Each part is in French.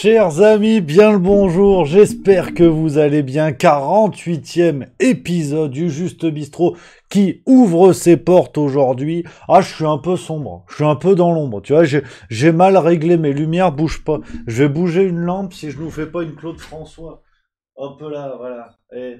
Chers amis, bien le bonjour, j'espère que vous allez bien. 48e épisode du Juste Bistrot qui ouvre ses portes aujourd'hui. Ah, je suis un peu sombre, je suis un peu dans l'ombre, tu vois, j'ai mal réglé, mes lumières Bouge pas. Je vais bouger une lampe si je nous fais pas une Claude François. Hop là, voilà. Et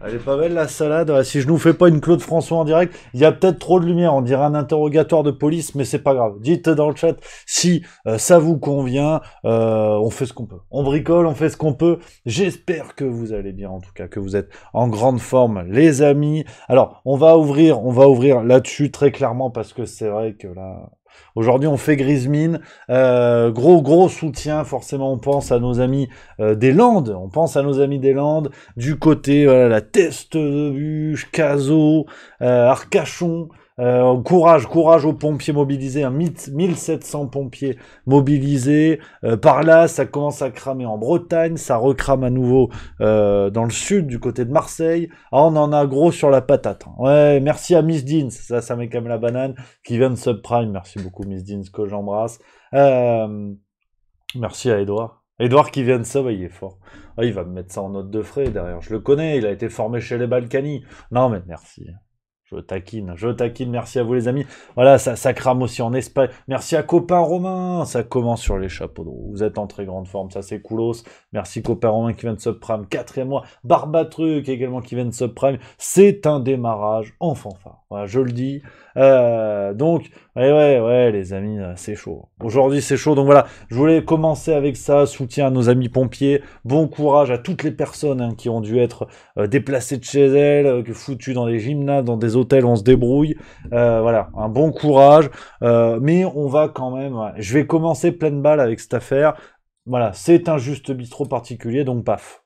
elle est pas belle la salade. si je nous fais pas une Claude François en direct, il y a peut-être trop de lumière. On dirait un interrogatoire de police, mais c'est pas grave. Dites dans le chat si euh, ça vous convient. Euh, on fait ce qu'on peut. On bricole, on fait ce qu'on peut. J'espère que vous allez bien, en tout cas, que vous êtes en grande forme, les amis. Alors, on va ouvrir, on va ouvrir là-dessus très clairement parce que c'est vrai que là, Aujourd'hui, on fait grise euh, gros, gros soutien. Forcément, on pense à nos amis euh, des Landes. On pense à nos amis des Landes. Du côté, voilà, la Teste de Bûche, Cazot, euh, Arcachon, euh, courage, courage aux pompiers mobilisés, hein, 1700 pompiers mobilisés. Euh, par là, ça commence à cramer en Bretagne, ça recrame à nouveau euh, dans le sud, du côté de Marseille. Ah, on en a gros sur la patate. Hein. Ouais, merci à Miss Deans, ça, ça met quand même la banane, qui vient de Subprime. Merci beaucoup Miss Deans, que j'embrasse. merci à Edouard. Edouard qui vient de ça, il est fort. Ah, il va me mettre ça en note de frais derrière. Je le connais, il a été formé chez les Balkany. Non, mais merci. Je taquine, je taquine. Merci à vous, les amis. Voilà, ça, ça crame aussi en Espagne. Merci à copain Romain. Ça commence sur les chapeaux de roue. Vous êtes en très grande forme. Ça, c'est coolos. Merci Copain qui vient de subprime. Quatrième mois. Barbatruc également qui vient de subprime. C'est un démarrage en fanfare. Voilà, je le dis. Euh, donc, ouais, ouais, ouais, les amis, euh, c'est chaud. Aujourd'hui, c'est chaud. Donc voilà, je voulais commencer avec ça. Soutien à nos amis pompiers. Bon courage à toutes les personnes hein, qui ont dû être euh, déplacées de chez elles, que foutues dans des gymnases, dans des hôtels, on se débrouille. voilà, un bon courage. mais on va quand même. Je vais commencer pleine balle avec cette affaire. Voilà, c'est un juste bistrot particulier, donc paf.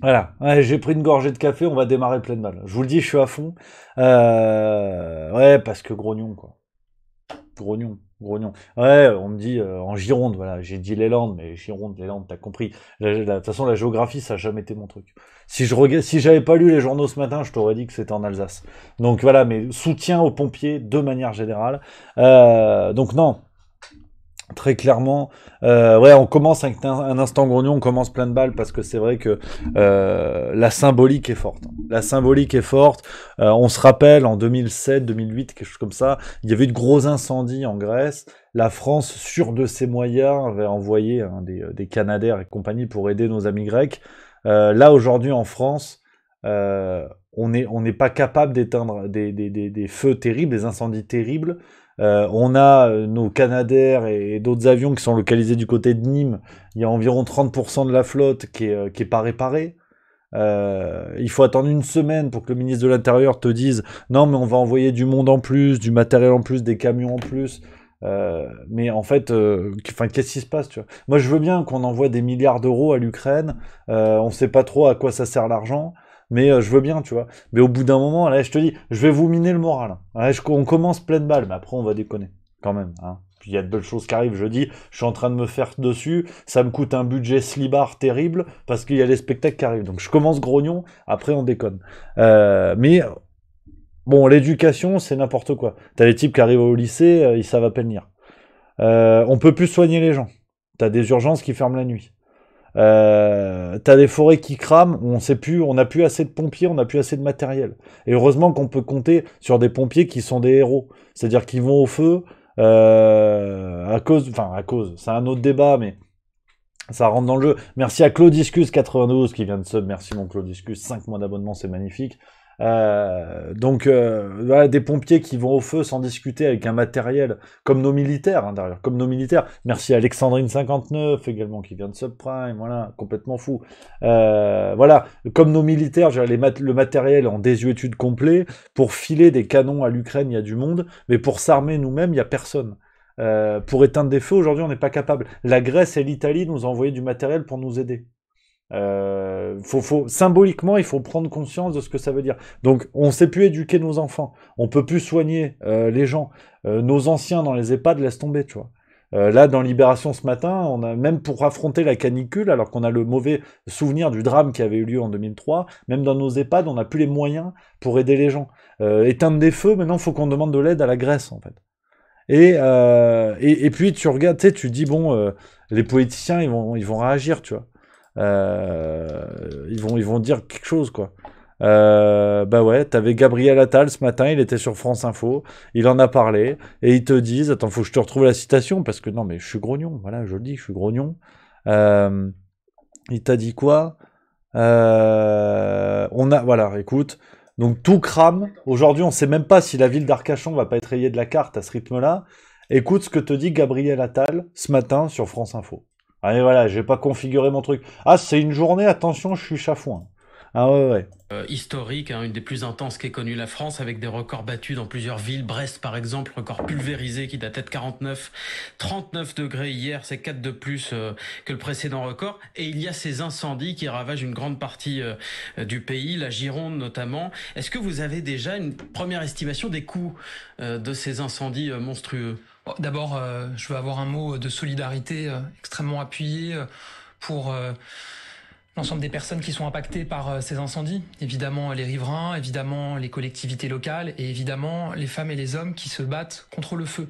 Voilà, j'ai pris une gorgée de café, on va démarrer plein de mal. Je vous le dis, je suis à fond. Euh, ouais, parce que grognon, quoi. Grognon. Grognon. Ouais, on me dit euh, en Gironde, voilà, j'ai dit les Landes, mais Gironde, les Landes, t'as compris. De toute façon, la géographie, ça n'a jamais été mon truc. Si je regarde, si j'avais pas lu les journaux ce matin, je t'aurais dit que c'était en Alsace. Donc voilà, mais soutien aux pompiers de manière générale. Euh, donc non, très clairement. Euh, ouais, on commence un, instant grognon, on commence plein de balles parce que c'est vrai que euh, la symbolique est forte. La symbolique est forte. Euh, on se rappelle en 2007, 2008, quelque chose comme ça, il y avait eu de gros incendies en Grèce. La France, sûre de ses moyens, avait envoyé des, des, Canadaires et compagnie pour aider nos amis grecs. là, aujourd'hui, en France, on n'est on pas capable d'éteindre des, des, feux terribles, des incendies terribles. Euh, on a euh, nos Canadair et, d'autres avions qui sont localisés du côté de Nîmes. Il y a environ 30% de la flotte qui est, euh, pas réparée. il faut attendre une semaine pour que le ministre de l'Intérieur te dise non mais on va envoyer du monde en plus, du matériel en plus, des camions en plus. mais en fait, qu'est-ce qui se passe tu vois Moi, je veux bien qu'on envoie des milliards d'euros à l'Ukraine. on ne sait pas trop à quoi ça sert l'argent mais euh, je veux bien, tu vois. Mais au bout d'un moment, là, je te dis, je vais vous miner le moral. on commence pleine balle, mais après, on va déconner, quand même. Hein. Puis il y a de belles choses qui arrivent, je dis, je suis en train de me faire dessus, ça me coûte un budget slibard terrible, parce qu'il y a les spectacles qui arrivent. Donc je commence grognon, après on déconne. Euh, mais bon, l'éducation, c'est n'importe quoi. T'as les types qui arrivent au lycée, euh, ils savent à peine lire. Euh, on peut plus soigner les gens. T'as des urgences qui ferment la nuit. Euh, t'as des forêts qui crament, on sait plus, on n'a plus assez de pompiers, on n'a plus assez de matériel. Et heureusement qu'on peut compter sur des pompiers qui sont des héros, c'est-à-dire qu'ils vont au feu euh, à cause, enfin à cause, c'est un autre débat, mais ça rentre dans le jeu. Merci à Claudiscus92 qui vient de sub, merci mon Claudiscus, 5 mois d'abonnement, c'est magnifique. Euh, donc euh, voilà, des pompiers qui vont au feu sans discuter avec un matériel comme nos militaires hein, comme nos militaires. Merci à Alexandrine 59 également qui vient de Subprime, voilà, complètement fou. Euh, voilà, comme nos militaires, j'ai le matériel en désuétude complet pour filer des canons à l'Ukraine, il y a du monde, mais pour s'armer nous-mêmes, il y a personne. pour éteindre des feux, aujourd'hui, on n'est pas capable. La Grèce et l'Italie nous ont envoyé du matériel pour nous aider. Euh, symboliquement, il faut prendre conscience de ce que ça veut dire. Donc, on sait plus éduquer nos enfants, on peut plus soigner euh, les gens. Euh, nos anciens dans les EHPAD laissent tomber, tu vois. là, dans Libération ce matin, on a même pour affronter la canicule, alors qu'on a le mauvais souvenir du drame qui avait eu lieu en 2003, même dans nos EHPAD, on n'a plus les moyens pour aider les gens. éteindre des feux, maintenant, faut qu'on demande de l'aide à la Grèce, en fait. Et, puis, tu regardes, tu dis, bon, les politiciens, ils vont, ils vont réagir, tu vois. Euh, ils, vont, ils vont dire quelque chose, quoi. Euh, bah ouais, t'avais Gabriel Attal ce matin, il était sur France Info, il en a parlé, et ils te disent, attends, faut que je te retrouve la citation, parce que non, mais je suis grognon, voilà, je le dis, je suis grognon. Euh, il t'a dit quoi euh, On a, voilà, écoute, donc tout crame, aujourd'hui on sait même pas si la ville d'Arcachon va pas être rayée de la carte à ce rythme-là, écoute ce que te dit Gabriel Attal ce matin sur France Info. Allez, ah, voilà, je j'ai pas configuré mon truc. Ah, c'est une journée, attention, je suis chafouin. Ah ouais, ouais. Euh, historique, hein, une des plus intenses qu'ait connue la France, avec des records battus dans plusieurs villes. Brest, par exemple, record pulvérisé qui datait de 49, 39 degrés hier, c'est 4 de plus euh, que le précédent record. Et il y a ces incendies qui ravagent une grande partie euh, du pays, la Gironde notamment. Est-ce que vous avez déjà une première estimation des coûts de ces incendies monstrueux Oh, d'abord, euh, je veux avoir un mot de solidarité euh, extrêmement appuyé euh, pour l'ensemble des personnes qui sont impactées par ces incendies. Évidemment, les riverains, évidemment, les collectivités locales et évidemment, les femmes et les hommes qui se battent contre le feu.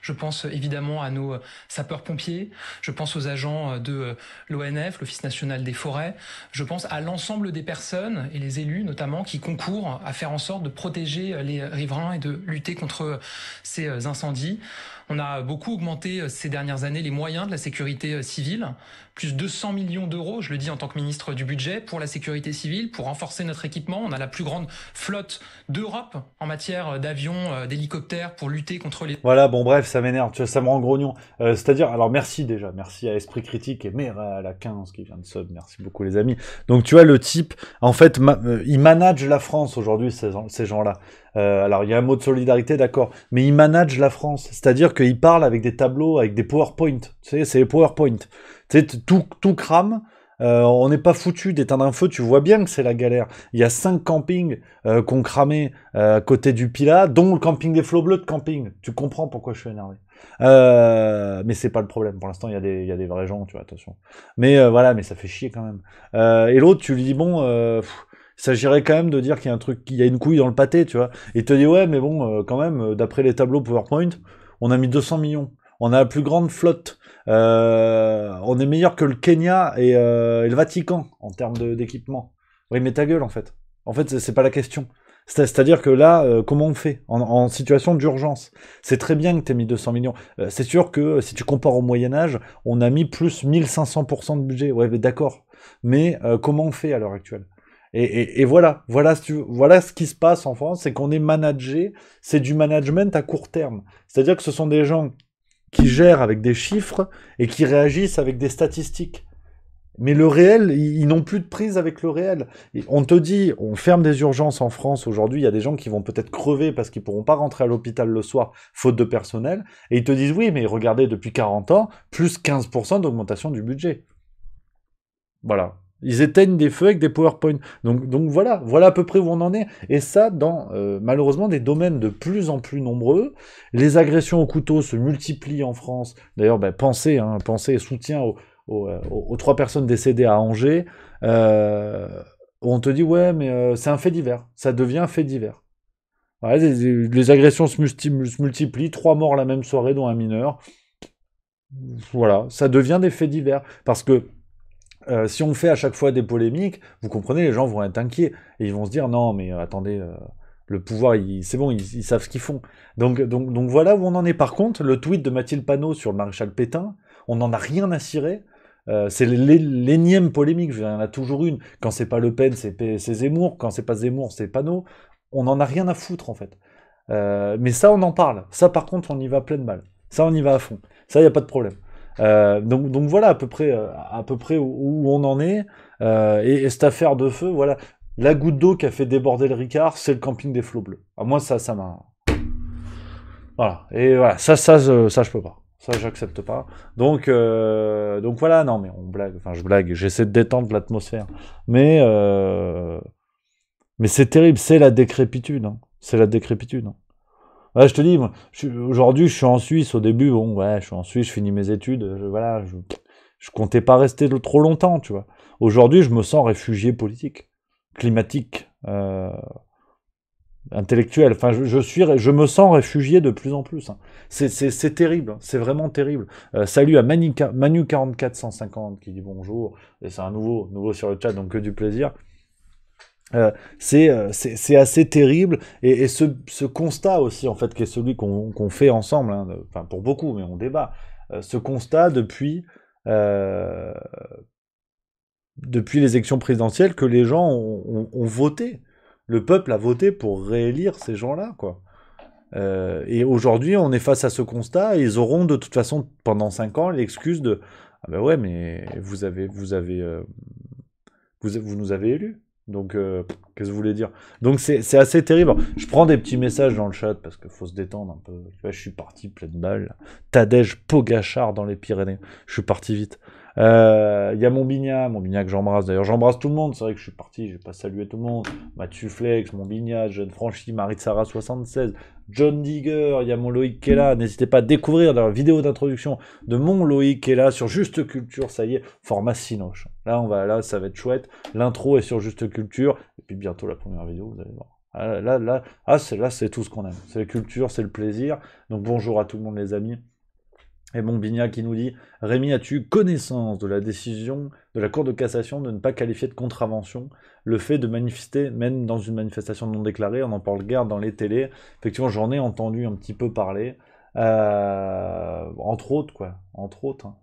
Je pense euh, évidemment à nos euh, sapeurs-pompiers, je pense aux agents euh, de l'ONF, l'Office national des forêts, je pense à l'ensemble des personnes et les élus notamment qui concourent à faire en sorte de protéger les riverains et de lutter contre ces incendies. On a beaucoup augmenté ces dernières années les moyens de la sécurité civile, plus de 200 millions d'euros, je le dis en tant que ministre du budget, pour la sécurité civile, pour renforcer notre équipement. On a la plus grande flotte d'Europe en matière d'avions, d'hélicoptères pour lutter contre les... Voilà, bon bref, ça m'énerve, ça me rend grognon. Euh, c'est-à-dire, alors merci déjà, merci à Esprit Critique et Mère à la 15 qui vient de sub, merci beaucoup les amis. Donc tu vois, le type, en fait, euh, il manage la France aujourd'hui, ces, gens-là. Euh, alors il y a un mot de solidarité, d'accord, mais il manage la France. C'est-à-dire qu'il parle avec des tableaux, avec des PowerPoint. Tu sais, c'est les PowerPoint. Tu sais, tout, tout crame. Euh, on n'est pas foutu d'éteindre un feu, tu vois bien que c'est la galère. Il y a cinq campings euh, qu'on cramait euh, à côté du Pila, dont le camping des flots bleus de camping. Tu comprends pourquoi je suis énervé. mais c'est pas le problème. Pour l'instant, il y, a des, vrais gens, tu vois, attention. Mais voilà, mais ça fait chier quand même. et l'autre, tu lui dis, bon, ça il s'agirait quand même de dire qu'il y a un truc, qu'il y a une couille dans le pâté, tu vois. Et te dit, ouais, mais bon, quand même, d'après les tableaux PowerPoint, on a mis 200 millions. On a la plus grande flotte euh, on est meilleur que le Kenya et, euh, le Vatican en termes d'équipement. Oui, mais ta gueule en fait. En fait, c'est pas la question. C'est-à-dire que là, euh, comment on fait en, situation d'urgence C'est très bien que tu aies mis 200 millions. c'est sûr que si tu compares au Moyen Âge, on a mis plus 1500% de budget. Ouais, mais d'accord. Mais comment on fait à l'heure actuelle et, voilà, voilà, voilà ce qui se passe en France, c'est qu'on est managé, c'est du management à court terme. C'est-à-dire que ce sont des gens qui gèrent avec des chiffres et qui réagissent avec des statistiques. Mais le réel, ils, n'ont plus de prise avec le réel. On te dit, on ferme des urgences en France aujourd'hui, il y a des gens qui vont peut-être crever parce qu'ils ne pourront pas rentrer à l'hôpital le soir, faute de personnel, et ils te disent, oui, mais regardez, depuis 40 ans, plus 15% d'augmentation du budget. Voilà. Ils éteignent des feux avec des PowerPoint. Donc, donc voilà, voilà à peu près où on en est. Et ça, dans euh, malheureusement des domaines de plus en plus nombreux. Les agressions au couteau se multiplient en France. D'ailleurs, ben, pensez, hein, pensez et soutien euh, aux, trois personnes décédées à Angers. Euh, on te dit, ouais, mais c'est un fait divers. Ça devient un fait divers. les, agressions se, se multiplient. Trois morts la même soirée, dont un mineur. Voilà, ça devient des faits divers. Parce que euh, si on fait à chaque fois des polémiques, vous comprenez, les gens vont être inquiets et ils vont se dire non, mais euh, attendez, euh, le pouvoir, c'est bon, ils, savent ce qu'ils font. Donc, voilà où on en est. Par contre, le tweet de Mathilde Panot sur le maréchal Pétain, on n'en a rien à cirer. c'est l'énième polémique, il y en a toujours une. Quand c'est pas Le Pen, c'est Zemmour. Quand c'est pas Zemmour, c'est Panot. On n'en a rien à foutre en fait. mais ça, on en parle. Ça, par contre, on y va plein de mal. Ça, on y va à fond. Ça, il n'y a pas de problème. Euh, donc, voilà à peu près, euh, à peu près où, on en est. Euh, et, cette affaire de feu, voilà, la goutte d'eau qui a fait déborder le Ricard, c'est le camping des flots bleus. à moi, ça, ça m'a. Voilà. Et voilà, ça, ça, ça, je peux pas. Ça, j'accepte pas. Donc, donc voilà, non, mais on blague. Enfin, je blague. J'essaie de détendre l'atmosphère. Mais, mais c'est terrible. C'est la décrépitude. Hein. C'est la décrépitude. Hein je te dis, aujourd'hui, je suis en Suisse. Au début, bon, ouais, je suis en Suisse, je finis mes études. Je, voilà, je, comptais pas rester trop longtemps, tu vois. Aujourd'hui, je me sens réfugié politique, climatique, euh, intellectuel. Enfin, je, suis, je me sens réfugié de plus en plus. Hein. C'est terrible, hein. c'est vraiment terrible. Euh, salut à Manu4450 qui dit bonjour. Et c'est un nouveau, nouveau sur le chat, donc que du plaisir. Euh, euh, c'est c'est assez terrible et, ce, ce, constat aussi en fait qui est celui qu'on fait ensemble hein, enfin pour beaucoup mais on débat euh, ce constat depuis depuis les élections présidentielles que les gens ont, voté le peuple a voté pour réélire ces gens là quoi et aujourd'hui on est face à ce constat ils auront de toute façon pendant 5 ans l'excuse de ah ben ouais mais vous avez vous avez vous, vous nous avez élus donc, euh, qu'est-ce que vous voulez dire Donc, c'est assez terrible. Je prends des petits messages dans le chat parce qu'il faut se détendre un peu. je suis parti plein de balles. Tadej Pogachar dans les Pyrénées. Je suis parti vite. Euh, il y a mon mon mon que j'embrasse. D'ailleurs, j'embrasse tout le monde. C'est vrai que je suis parti, je vais pas saluer tout le monde. Mathieu Flex, bignat Jeune Franchi, Marie de Sarah 76, John Digger, il y a mon Loïc qui N'hésitez pas à découvrir dans la vidéo d'introduction de mon Loïc qui là sur Juste Culture. Ça y est, format Sinoche. Là, on va, là, ça va être chouette. L'intro est sur Juste Culture. Et puis bientôt la première vidéo, vous allez voir. Ah, là, là, ah, c'est là, c'est tout ce qu'on aime. C'est la culture, c'est le plaisir. Donc bonjour à tout le monde, les amis. Et bon, Bignac qui nous dit Rémi, as-tu connaissance de la décision de la Cour de cassation de ne pas qualifier de contravention le fait de manifester, même dans une manifestation non déclarée On en parle guère dans les télés. Effectivement, j'en ai entendu un petit peu parler. Euh, entre autres, quoi. Entre autres. Hein.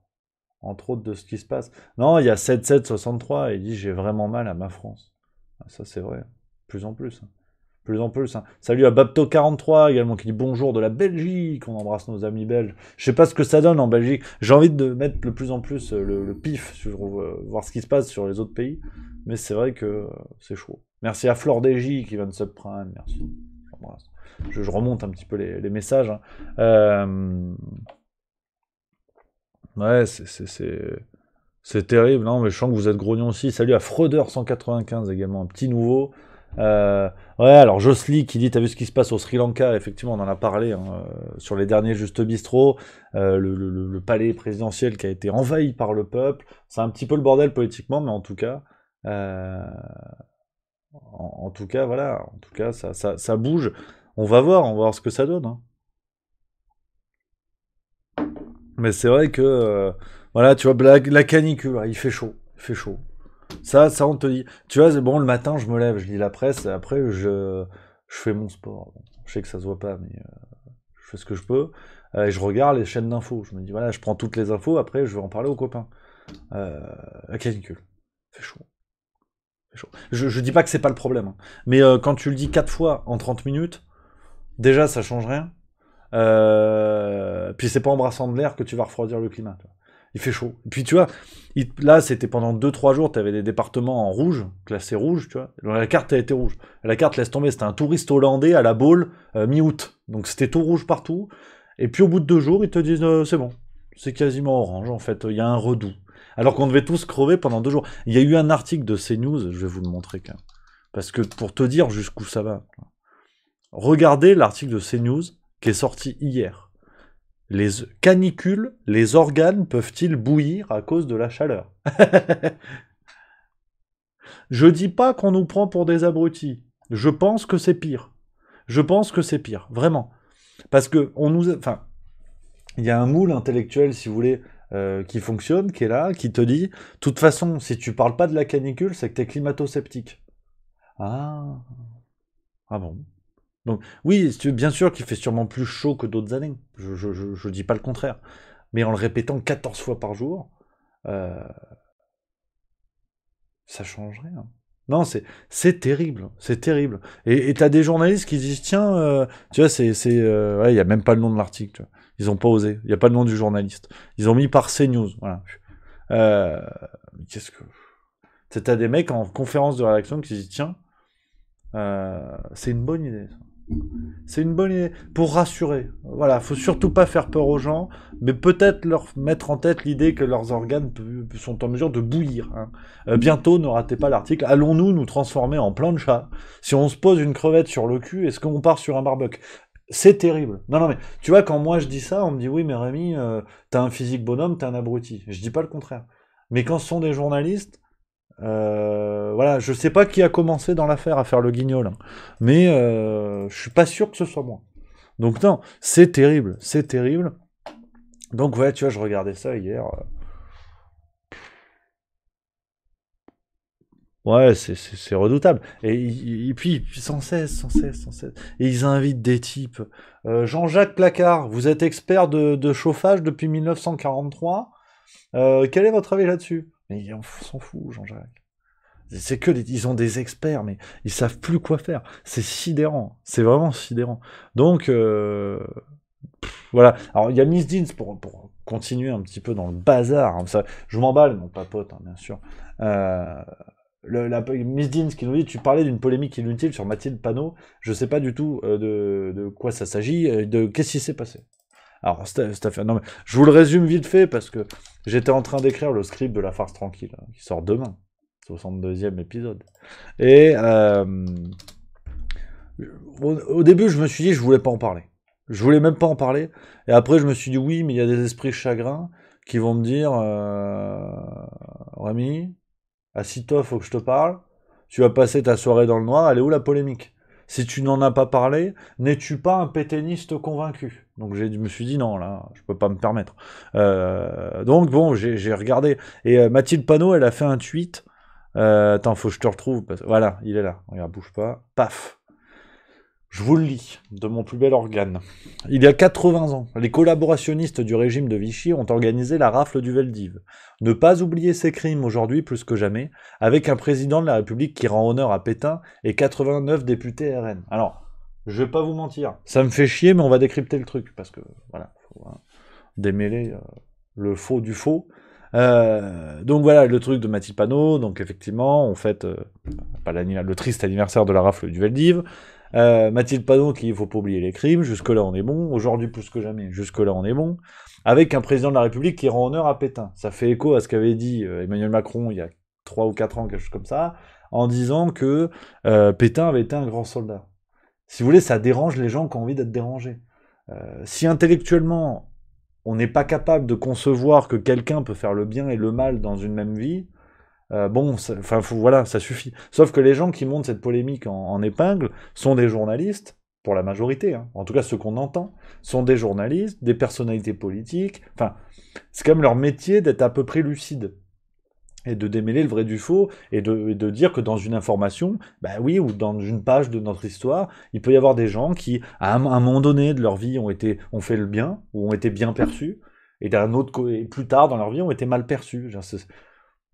Entre autres de ce qui se passe. Non, il y a 7763 il dit J'ai vraiment mal à ma France. Ah, ça, c'est vrai. Plus en plus. Hein plus en plus. Hein. Salut à Babto43 également qui dit bonjour de la Belgique. On embrasse nos amis belges. Je sais pas ce que ça donne en Belgique. J'ai envie de mettre de plus en plus euh, le, pif sur euh, voir ce qui se passe sur les autres pays. Mais c'est vrai que euh, c'est chaud. Merci à Flore DJ qui vient de prendre, Merci. Je, remonte un petit peu les, messages. Hein. Ouais, c'est terrible. Non, mais je sens que vous êtes grognon aussi. Salut à Freuder195 également, un petit nouveau. Euh, ouais, alors jocely qui dit T'as vu ce qui se passe au Sri Lanka Effectivement, on en a parlé hein, euh, sur les derniers Juste Bistro. Euh, le, palais présidentiel qui a été envahi par le peuple. C'est un petit peu le bordel politiquement, mais en tout cas. en, tout cas, voilà. En tout cas, ça, ça, bouge. On va voir, on va voir ce que ça donne. Hein. Mais c'est vrai que. voilà, tu vois, la, la canicule, il fait chaud. Il fait chaud. Ça, ça, on te dit. Tu vois, bon, le matin, je me lève, je lis la presse, et après, je, je fais mon sport. je sais que ça se voit pas, mais euh, je fais ce que je peux. Euh, et je regarde les chaînes d'infos. Je me dis, voilà, je prends toutes les infos, après, je vais en parler aux copains. la euh, canicule. Fait chaud. chaud. Je, dis pas que c'est pas le problème. Hein. Mais quand tu le dis quatre fois en 30 minutes, déjà, ça change rien. puis c'est pas en brassant de l'air que tu vas refroidir le climat il fait chaud. Et puis tu vois, là c'était pendant 2-3 jours, tu avais des départements en rouge, classés rouge, tu vois. La carte a été rouge. La carte laisse tomber, c'était un touriste hollandais à la boule euh, mi-août. Donc c'était tout rouge partout. Et puis au bout de deux jours, ils te disent euh, c'est bon, c'est quasiment orange en fait, il y a un redout. Alors qu'on devait tous crever pendant deux jours. Il y a eu un article de CNews, je vais vous le montrer quand Parce que pour te dire jusqu'où ça va. Regardez l'article de CNews qui est sorti hier les canicules, les organes peuvent-ils bouillir à cause de la chaleur Je dis pas qu'on nous prend pour des abrutis. Je pense que c'est pire. Je pense que c'est pire, vraiment. Parce que on nous, enfin, il y a un moule intellectuel, si vous voulez, euh, qui fonctionne, qui est là, qui te dit, de toute façon, si tu parles pas de la canicule, c'est que es climato-sceptique. Ah, ah bon. Donc oui, bien sûr qu'il fait sûrement plus chaud que d'autres années. Je ne dis pas le contraire. Mais en le répétant 14 fois par jour, euh, ça change rien. Non, c'est terrible, c'est terrible. Et t'as des journalistes qui disent tiens, euh, tu vois, c'est euh, il ouais, a même pas le nom de l'article. Ils ont pas osé. Il n'y a pas le nom du journaliste. Ils ont mis par CNews. Voilà. Euh, Qu'est-ce que t'as des mecs en conférence de rédaction qui disent tiens, c'est une bonne idée. Ça. C'est une bonne idée pour rassurer. Voilà, faut surtout pas faire peur aux gens, mais peut-être leur mettre en tête l'idée que leurs organes sont en mesure de bouillir. Hein. Euh, bientôt, ne ratez pas l'article. Allons-nous nous transformer en plan de chat, Si on se pose une crevette sur le cul, est-ce qu'on part sur un barbecue c'est terrible. Non, non, mais tu vois, quand moi je dis ça, on me dit oui, mais Rémi, euh, t'as un physique bonhomme, t'es un abruti. Je dis pas le contraire. Mais quand ce sont des journalistes, euh, voilà, je sais pas qui a commencé dans l'affaire à faire le guignol, hein. mais euh, je suis pas sûr que ce soit moi. Donc non, c'est terrible, c'est terrible. Donc ouais, tu vois, je regardais ça hier. Euh. Ouais, c'est redoutable. Et, puis, sans cesse, sans cesse, sans cesse. Et ils invitent des types. Jean-Jacques Placard, vous êtes expert de, de chauffage depuis 1943. quel est votre avis là-dessus mais on s'en fout, Jean-Jacques. C'est que ils ont des experts, mais ils savent plus quoi faire. C'est sidérant. C'est vraiment sidérant. Donc euh, voilà. Alors il y a Miss Deans pour, continuer un petit peu dans le bazar. Hein. ça, je m'emballe, mon papote, hein, bien sûr. Euh, la, Miss Deans qui nous dit Tu parlais d'une polémique inutile sur Mathilde Panot. Je sais pas du tout euh, de, de, quoi ça s'agit. De qu'est-ce qui s'est passé alors, je vous le résume vite fait parce que j'étais en train d'écrire le script de La Farce Tranquille, hein, qui sort demain, 62e épisode. Et euh, au, début, je me suis dit, je voulais pas en parler. Je voulais même pas en parler. Et après, je me suis dit, oui, mais il y a des esprits chagrins qui vont me dire euh, Rémi, toi il faut que je te parle. Tu vas passer ta soirée dans le noir, elle est où la polémique si tu n'en as pas parlé, n'es-tu pas un pétainiste convaincu Donc je me suis dit non, là, je peux pas me permettre. Euh, donc bon, j'ai regardé. Et euh, Mathilde Panot, elle a fait un tweet. Euh, faut que je te retrouve. Voilà, il est là. Regarde, bouge pas. Paf. Je vous le lis de mon plus bel organe. Il y a 80 ans, les collaborationnistes du régime de Vichy ont organisé la rafle du Veldiv. Ne pas oublier ces crimes aujourd'hui plus que jamais, avec un président de la République qui rend honneur à Pétain et 89 députés RN. Alors, je vais pas vous mentir, ça me fait chier, mais on va décrypter le truc parce que voilà, faut hein, démêler euh, le faux du faux. Euh, donc voilà, le truc de Matipano, donc effectivement, on fête euh, le triste anniversaire de la rafle du Veldiv. Euh, Mathilde Panon, qui il faut pas oublier les crimes, jusque-là on est bon, aujourd'hui plus que jamais, jusque-là on est bon, avec un président de la République qui rend honneur à Pétain. Ça fait écho à ce qu'avait dit euh, Emmanuel Macron il y a 3 ou 4 ans, quelque chose comme ça, en disant que euh, Pétain avait été un grand soldat. Si vous voulez, ça dérange les gens qui ont envie d'être dérangés. si intellectuellement on n'est pas capable de concevoir que quelqu'un peut faire le bien et le mal dans une même vie, euh, bon, enfin voilà, ça suffit. Sauf que les gens qui montent cette polémique en, épingle sont des journalistes, pour la majorité, hein. en tout cas ceux qu'on entend, sont des journalistes, des personnalités politiques. Enfin, c'est quand même leur métier d'être à peu près lucide et de démêler le vrai du faux et de, dire que dans une information, bah oui, ou dans une page de notre histoire, il peut y avoir des gens qui, à un, moment donné de leur vie, ont été, ont fait le bien ou ont été bien perçus, et d'un autre, plus tard dans leur vie, ont été mal perçus. Genre,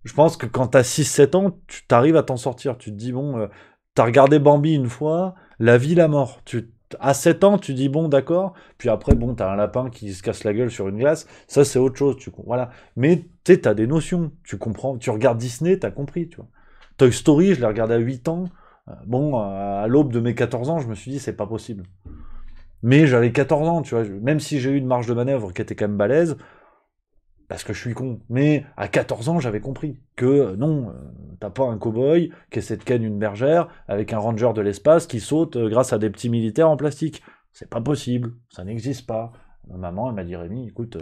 je pense que quand t'as 6-7 ans, tu t'arrives à t'en sortir. Tu te dis, bon, tu euh, t'as regardé Bambi une fois, la vie, la mort. Tu, à 7 ans, tu dis, bon, d'accord. Puis après, bon, t'as un lapin qui se casse la gueule sur une glace. Ça, c'est autre chose. Tu, voilà. Mais tu t'as des notions. Tu comprends. Tu regardes Disney, t'as compris, tu vois. Toy Story, je l'ai regardé à 8 ans. Euh, bon, à l'aube de mes 14 ans, je me suis dit, c'est pas possible. Mais j'avais 14 ans, tu vois. Même si j'ai eu une marge de manœuvre qui était quand même balèze, parce que je suis con. Mais à 14 ans, j'avais compris que euh, non, euh, t'as pas un cow-boy qui essaie de ken une bergère avec un ranger de l'espace qui saute euh, grâce à des petits militaires en plastique. C'est pas possible, ça n'existe pas. Ma maman, elle m'a dit Rémi, écoute,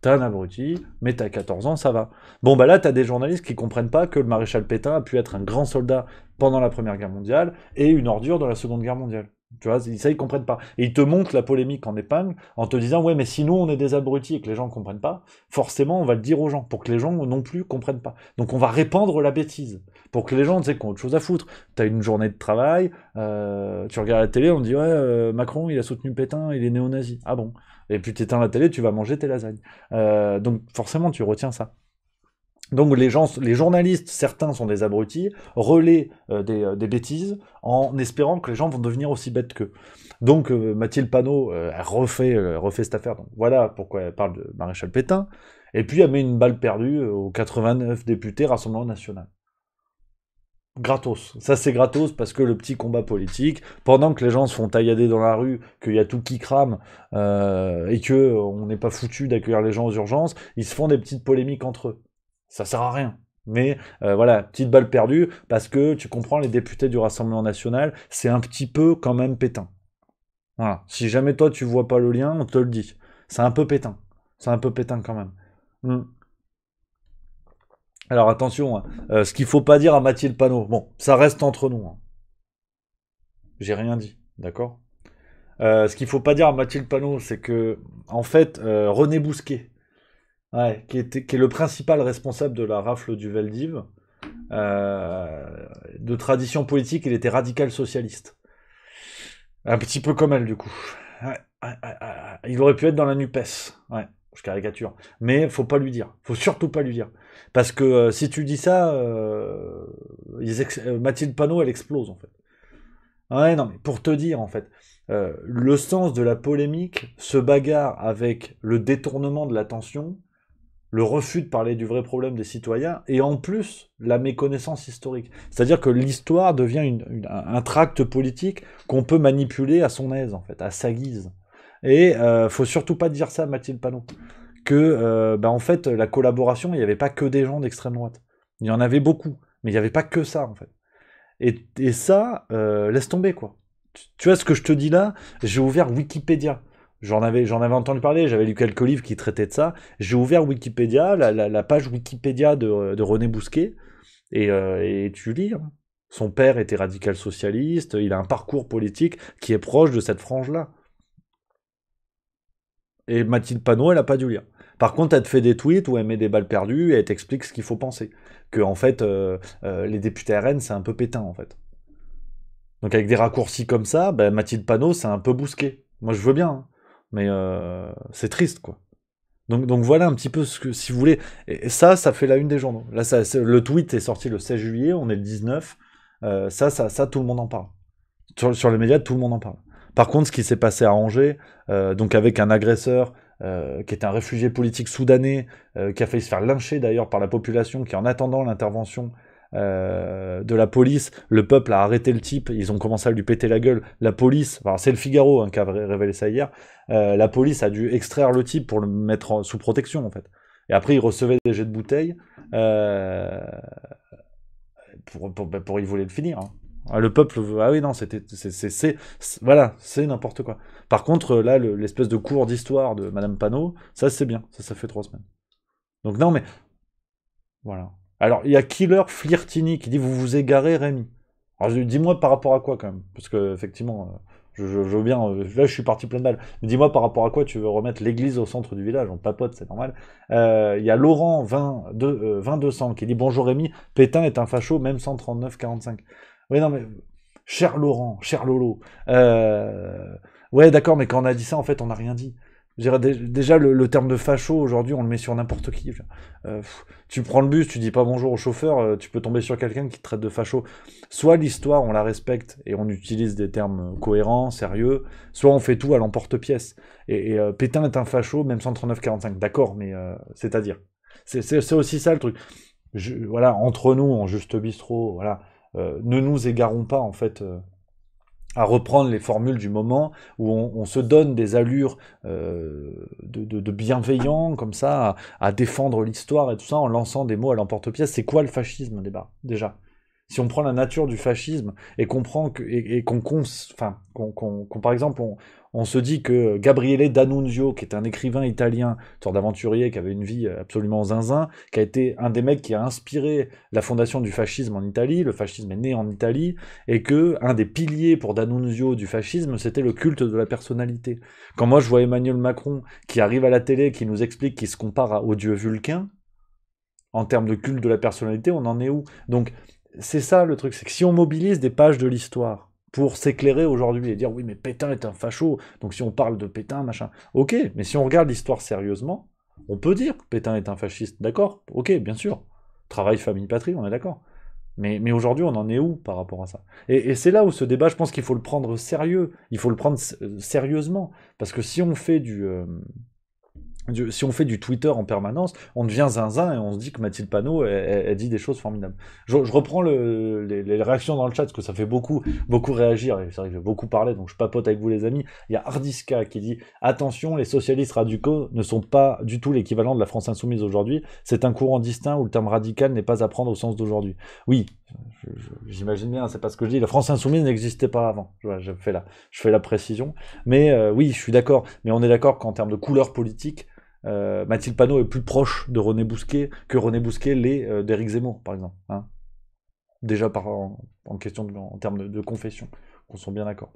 t'es un abruti, mais t'as 14 ans, ça va. Bon, bah là, t'as des journalistes qui comprennent pas que le maréchal Pétain a pu être un grand soldat pendant la Première Guerre mondiale et une ordure dans la Seconde Guerre mondiale. Tu vois, ça, ils comprennent pas. Et ils te montrent la polémique en épingle en te disant, ouais, mais si nous, on est des abrutis et que les gens comprennent pas, forcément, on va le dire aux gens pour que les gens non plus comprennent pas. Donc, on va répandre la bêtise pour que les gens, tu sais, qu'on autre chose à foutre. T'as une journée de travail, euh, tu regardes la télé, on te dit, ouais, euh, Macron, il a soutenu Pétain, il est néo-nazi. Ah bon Et puis, tu t'éteins la télé, tu vas manger tes lasagnes. Euh, donc, forcément, tu retiens ça. Donc les gens, les journalistes, certains sont des abrutis, relaient euh, euh, des, bêtises en espérant que les gens vont devenir aussi bêtes qu'eux. Donc euh, Mathilde Panot refait, refait cette affaire. Donc voilà pourquoi elle parle de Maréchal Pétain. Et puis elle met une balle perdue aux 89 députés Rassemblement National. Gratos. Ça c'est gratos parce que le petit combat politique, pendant que les gens se font taillader dans la rue, qu'il y a tout qui crame et que on n'est pas foutu d'accueillir les gens aux urgences, ils se font des petites polémiques entre eux. Ça sert à rien. Mais euh, voilà, petite balle perdue, parce que tu comprends, les députés du Rassemblement national, c'est un petit peu quand même pétain. Voilà. Si jamais toi tu vois pas le lien, on te le dit. C'est un peu pétain. C'est un peu pétain quand même. Hmm. Alors attention, hein. euh, ce qu'il faut pas dire à Mathilde Panot, bon, ça reste entre nous. Hein. J'ai rien dit, d'accord euh, Ce qu'il faut pas dire à Mathilde Panot, c'est que, en fait, René Bousquet, qui, est le principal responsable de la rafle du Veldiv. Euh, de tradition politique, il était radical socialiste. Un petit peu comme elle, du coup. il aurait pu être dans la NUPES. je caricature. Mais faut pas lui dire. Faut surtout pas lui dire. Parce que euh, si tu dis ça, euh, Mathilde Panot, elle explose, en fait. Ouais, non, mais pour te dire, en fait, le sens de la polémique se bagarre avec le détournement de l'attention le refus de parler du vrai problème des citoyens, et en plus la méconnaissance historique. C'est-à-dire que l'histoire devient un tract politique qu'on peut manipuler à son aise, en fait, à sa guise. Et euh, faut surtout pas dire ça Mathilde Panon, que euh, bah, en fait la collaboration, il n'y avait pas que des gens d'extrême droite. Il y en avait beaucoup, mais il n'y avait pas que ça, en fait. Et, ça, euh, laisse tomber, quoi. Tu vois ce que je te dis là J'ai ouvert Wikipédia. J'en avais, j'en avais entendu parler, j'avais lu quelques livres qui traitaient de ça. J'ai ouvert Wikipédia, la, page Wikipédia de, René Bousquet, et, euh, tu lis. Hein. Son père était radical socialiste, il a un parcours politique qui est proche de cette frange-là. Et Mathilde Panot, elle a pas dû lire. Par contre, elle te fait des tweets où elle met des balles perdues et elle t'explique ce qu'il faut penser. Que, en fait, euh, euh, les députés RN, c'est un peu pétain, en fait. Donc, avec des raccourcis comme ça, ben, Mathilde Panot, c'est un peu Bousquet. Moi, je veux bien. Hein. Mais euh, c'est triste, quoi. Donc, donc voilà un petit peu ce que, si vous voulez. Et, ça, ça fait la une des journaux. Là, ça, le tweet est sorti le 16 juillet, on est le 19. Euh, ça, ça, tout le monde en parle. Sur, les médias, tout le monde en parle. Par contre, ce qui s'est passé à Angers, euh, donc avec un agresseur qui est un réfugié politique soudanais, qui a failli se faire lyncher d'ailleurs par la population, qui en attendant l'intervention euh, de la police, le peuple a arrêté le type, ils ont commencé à lui péter la gueule. La police, c'est le Figaro hein, qui a révélé ça hier, euh, la police a dû extraire le type pour le mettre sous protection en fait. Et après, il recevait des jets de bouteilles euh, pour, pour, ben, pour, il voulait le finir. Hein. Ah, le peuple, ah oui, non, c'était, c'est, voilà, c'est n'importe quoi. Par contre, là, l'espèce de cours d'histoire de Madame Panot, ça c'est bien, ça, ça fait trois semaines. Donc non, mais voilà. Alors, il y a Killer Flirtini qui dit Vous vous égarez, Rémi. Alors, dis-moi par rapport à quoi, quand même Parce que, effectivement, euh, je, veux bien. Euh, là, je suis parti plein de balles. Dis-moi par rapport à quoi tu veux remettre l'église au centre du village. On papote, c'est normal. Euh, il y a Laurent 2200 qui dit Bonjour, Rémi. Pétain est un facho, même 139-45. Oui, non, mais. Cher Laurent, cher Lolo. Ouais, d'accord, mais quand on a dit ça, en fait, on n'a rien dit déjà, le, terme de facho, aujourd'hui, on le met sur n'importe qui. Euh, tu prends le bus, tu dis pas bonjour au chauffeur, euh, tu peux tomber sur quelqu'un qui te traite de facho. Soit l'histoire, on la respecte et on utilise des termes cohérents, sérieux, soit on fait tout à l'emporte-pièce. Et, euh, Pétain est un facho, même 139-45. D'accord, mais c'est-à-dire. C'est aussi ça le truc. voilà, entre nous, en juste bistrot, voilà, ne nous égarons pas, en fait à reprendre les formules du moment où on, se donne des allures euh, de, bienveillant, bienveillants, comme ça, à, défendre l'histoire et tout ça, en lançant des mots à l'emporte-pièce. C'est quoi le fascisme déjà Si on prend la nature du fascisme et qu'on que, et, qu'on, enfin, qu'on, par exemple, on, on se dit que Gabriele D'Annunzio, qui est un écrivain italien, sort d'aventurier, qui avait une vie absolument zinzin, qui a été un des mecs qui a inspiré la fondation du fascisme en Italie, le fascisme est né en Italie, et que un des piliers pour D'Annunzio du fascisme, c'était le culte de la personnalité. Quand moi je vois Emmanuel Macron qui arrive à la télé, qui nous explique qu'il se compare au dieu Vulcain, en termes de culte de la personnalité, on en est où Donc c'est ça le truc, c'est que si on mobilise des pages de l'histoire, pour s'éclairer aujourd'hui et dire oui mais Pétain est un facho, donc si on parle de Pétain, machin, ok, mais si on regarde l'histoire sérieusement, on peut dire que Pétain est un fasciste, d'accord, ok, bien sûr. Travail, famille, patrie, on est d'accord. Mais, mais aujourd'hui, on en est où par rapport à ça Et, c'est là où ce débat, je pense qu'il faut le prendre sérieux, il faut le prendre euh, sérieusement, parce que si on fait du... Euh, si on fait du Twitter en permanence, on devient zinzin et on se dit que Mathilde Panot, elle, dit des choses formidables. Je, reprends les, réactions dans le chat, parce que ça fait beaucoup, beaucoup réagir. C'est vrai que j'ai beaucoup parlé, donc je papote avec vous, les amis. Il y a Ardiska qui dit Attention, les socialistes radicaux ne sont pas du tout l'équivalent de la France insoumise aujourd'hui. C'est un courant distinct où le terme radical n'est pas à prendre au sens d'aujourd'hui. Oui, j'imagine bien, c'est pas ce que je dis. La France insoumise n'existait pas avant. Je, fais la, je fais la précision. Mais euh, oui, je suis d'accord. Mais on est d'accord qu'en termes de couleur politique, euh, Mathilde Panot est plus proche de René Bousquet que René Bousquet l'est euh, d'Éric Zemmour, par exemple. Hein. Déjà en, question en termes de, confession, qu'on soit bien d'accord.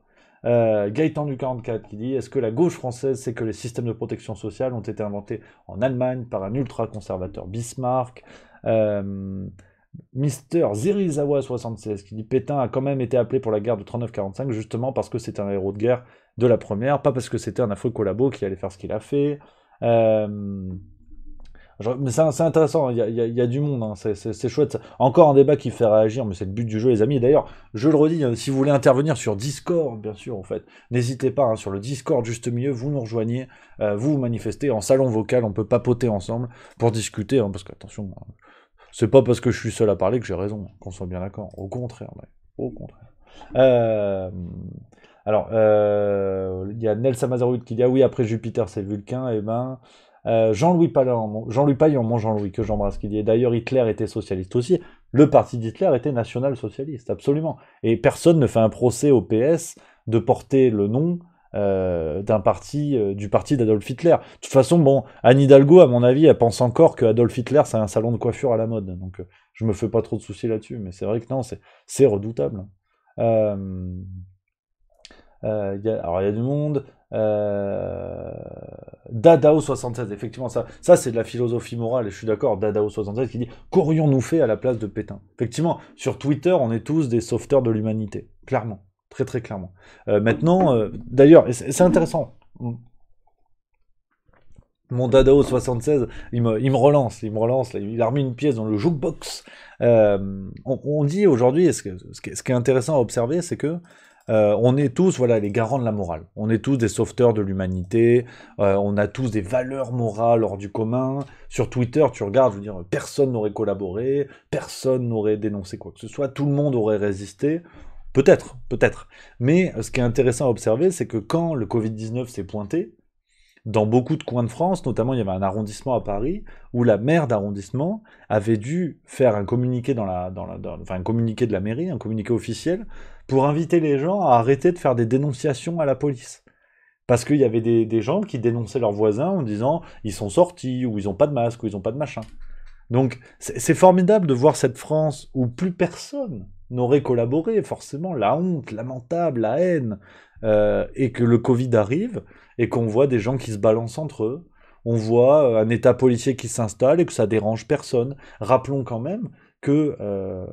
Euh, Gaëtan du 44 qui dit Est-ce que la gauche française sait que les systèmes de protection sociale ont été inventés en Allemagne par un ultra-conservateur Bismarck euh, Mister Zirizawa76 qui dit Pétain a quand même été appelé pour la guerre de 39-45 justement parce que c'était un héros de guerre de la première, pas parce que c'était un affreux collabo qui allait faire ce qu'il a fait. Euh, c'est intéressant, il y, a, du monde, hein, c'est chouette. Encore un débat qui fait réagir, mais c'est le but du jeu, les amis. d'ailleurs, je le redis, euh, si vous voulez intervenir sur Discord, bien sûr, en fait, n'hésitez pas, hein, sur le Discord juste mieux. vous nous rejoignez, euh, vous vous manifestez en salon vocal, on peut papoter ensemble pour discuter, hein, parce que, attention, c'est pas parce que je suis seul à parler que j'ai raison, qu'on soit bien d'accord. Au contraire, au contraire. Euh... Alors, euh, il y a Nelson Mazarud qui dit ah oui, après Jupiter, c'est Vulcain, et eh ben. Euh, Jean-Louis Payan, Jean-Louis mon Jean-Louis, que j'embrasse, qui dit D'ailleurs, Hitler était socialiste aussi. Le parti d'Hitler était national-socialiste, absolument. Et personne ne fait un procès au PS de porter le nom euh, d'un parti, du parti d'Adolf Hitler. De toute façon, bon, Anne Hidalgo, à mon avis, elle pense encore que Adolf Hitler, c'est un salon de coiffure à la mode. Donc, je me fais pas trop de soucis là-dessus. Mais c'est vrai que non, c'est redoutable. Euh, alors il y a du monde. Euh, Dadao 76, effectivement, ça, ça c'est de la philosophie morale, et je suis d'accord, Dadao 76 qui dit Qu'aurions-nous fait à la place de Pétain Effectivement, sur Twitter, on est tous des sauveteurs de l'humanité, clairement, très très clairement. Euh, maintenant, d'ailleurs, c'est intéressant, mon Dadao 76, il me, il me, relance, il me relance, il a remis une pièce dans le jukebox. on, dit aujourd'hui, ce, ce, qui est intéressant à observer, c'est que euh, on est tous voilà les garants de la morale. On est tous des sauveteurs de l'humanité. Euh, on a tous des valeurs morales hors du commun. Sur Twitter, tu regardes, je veux dire, personne n'aurait collaboré, personne n'aurait dénoncé quoi que ce soit, tout le monde aurait résisté. Peut-être, peut-être. Mais euh, ce qui est intéressant à observer, c'est que quand le Covid-19 s'est pointé, dans beaucoup de coins de France, notamment il y avait un arrondissement à Paris, où la maire d'arrondissement avait dû faire un communiqué, de la mairie, un communiqué officiel, pour inviter les gens à arrêter de faire des dénonciations à la police. Parce qu'il y avait des, gens qui dénonçaient leurs voisins en disant ils sont sortis, ou ils n'ont pas de masque, ou ils n'ont pas de machin. Donc c'est formidable de voir cette France où plus personne n'aurait collaboré, forcément, la honte, lamentable, la haine, euh, et que le Covid arrive, et qu'on voit des gens qui se balancent entre eux, on voit euh, un état policier qui s'installe et que ça dérange personne. Rappelons quand même que euh,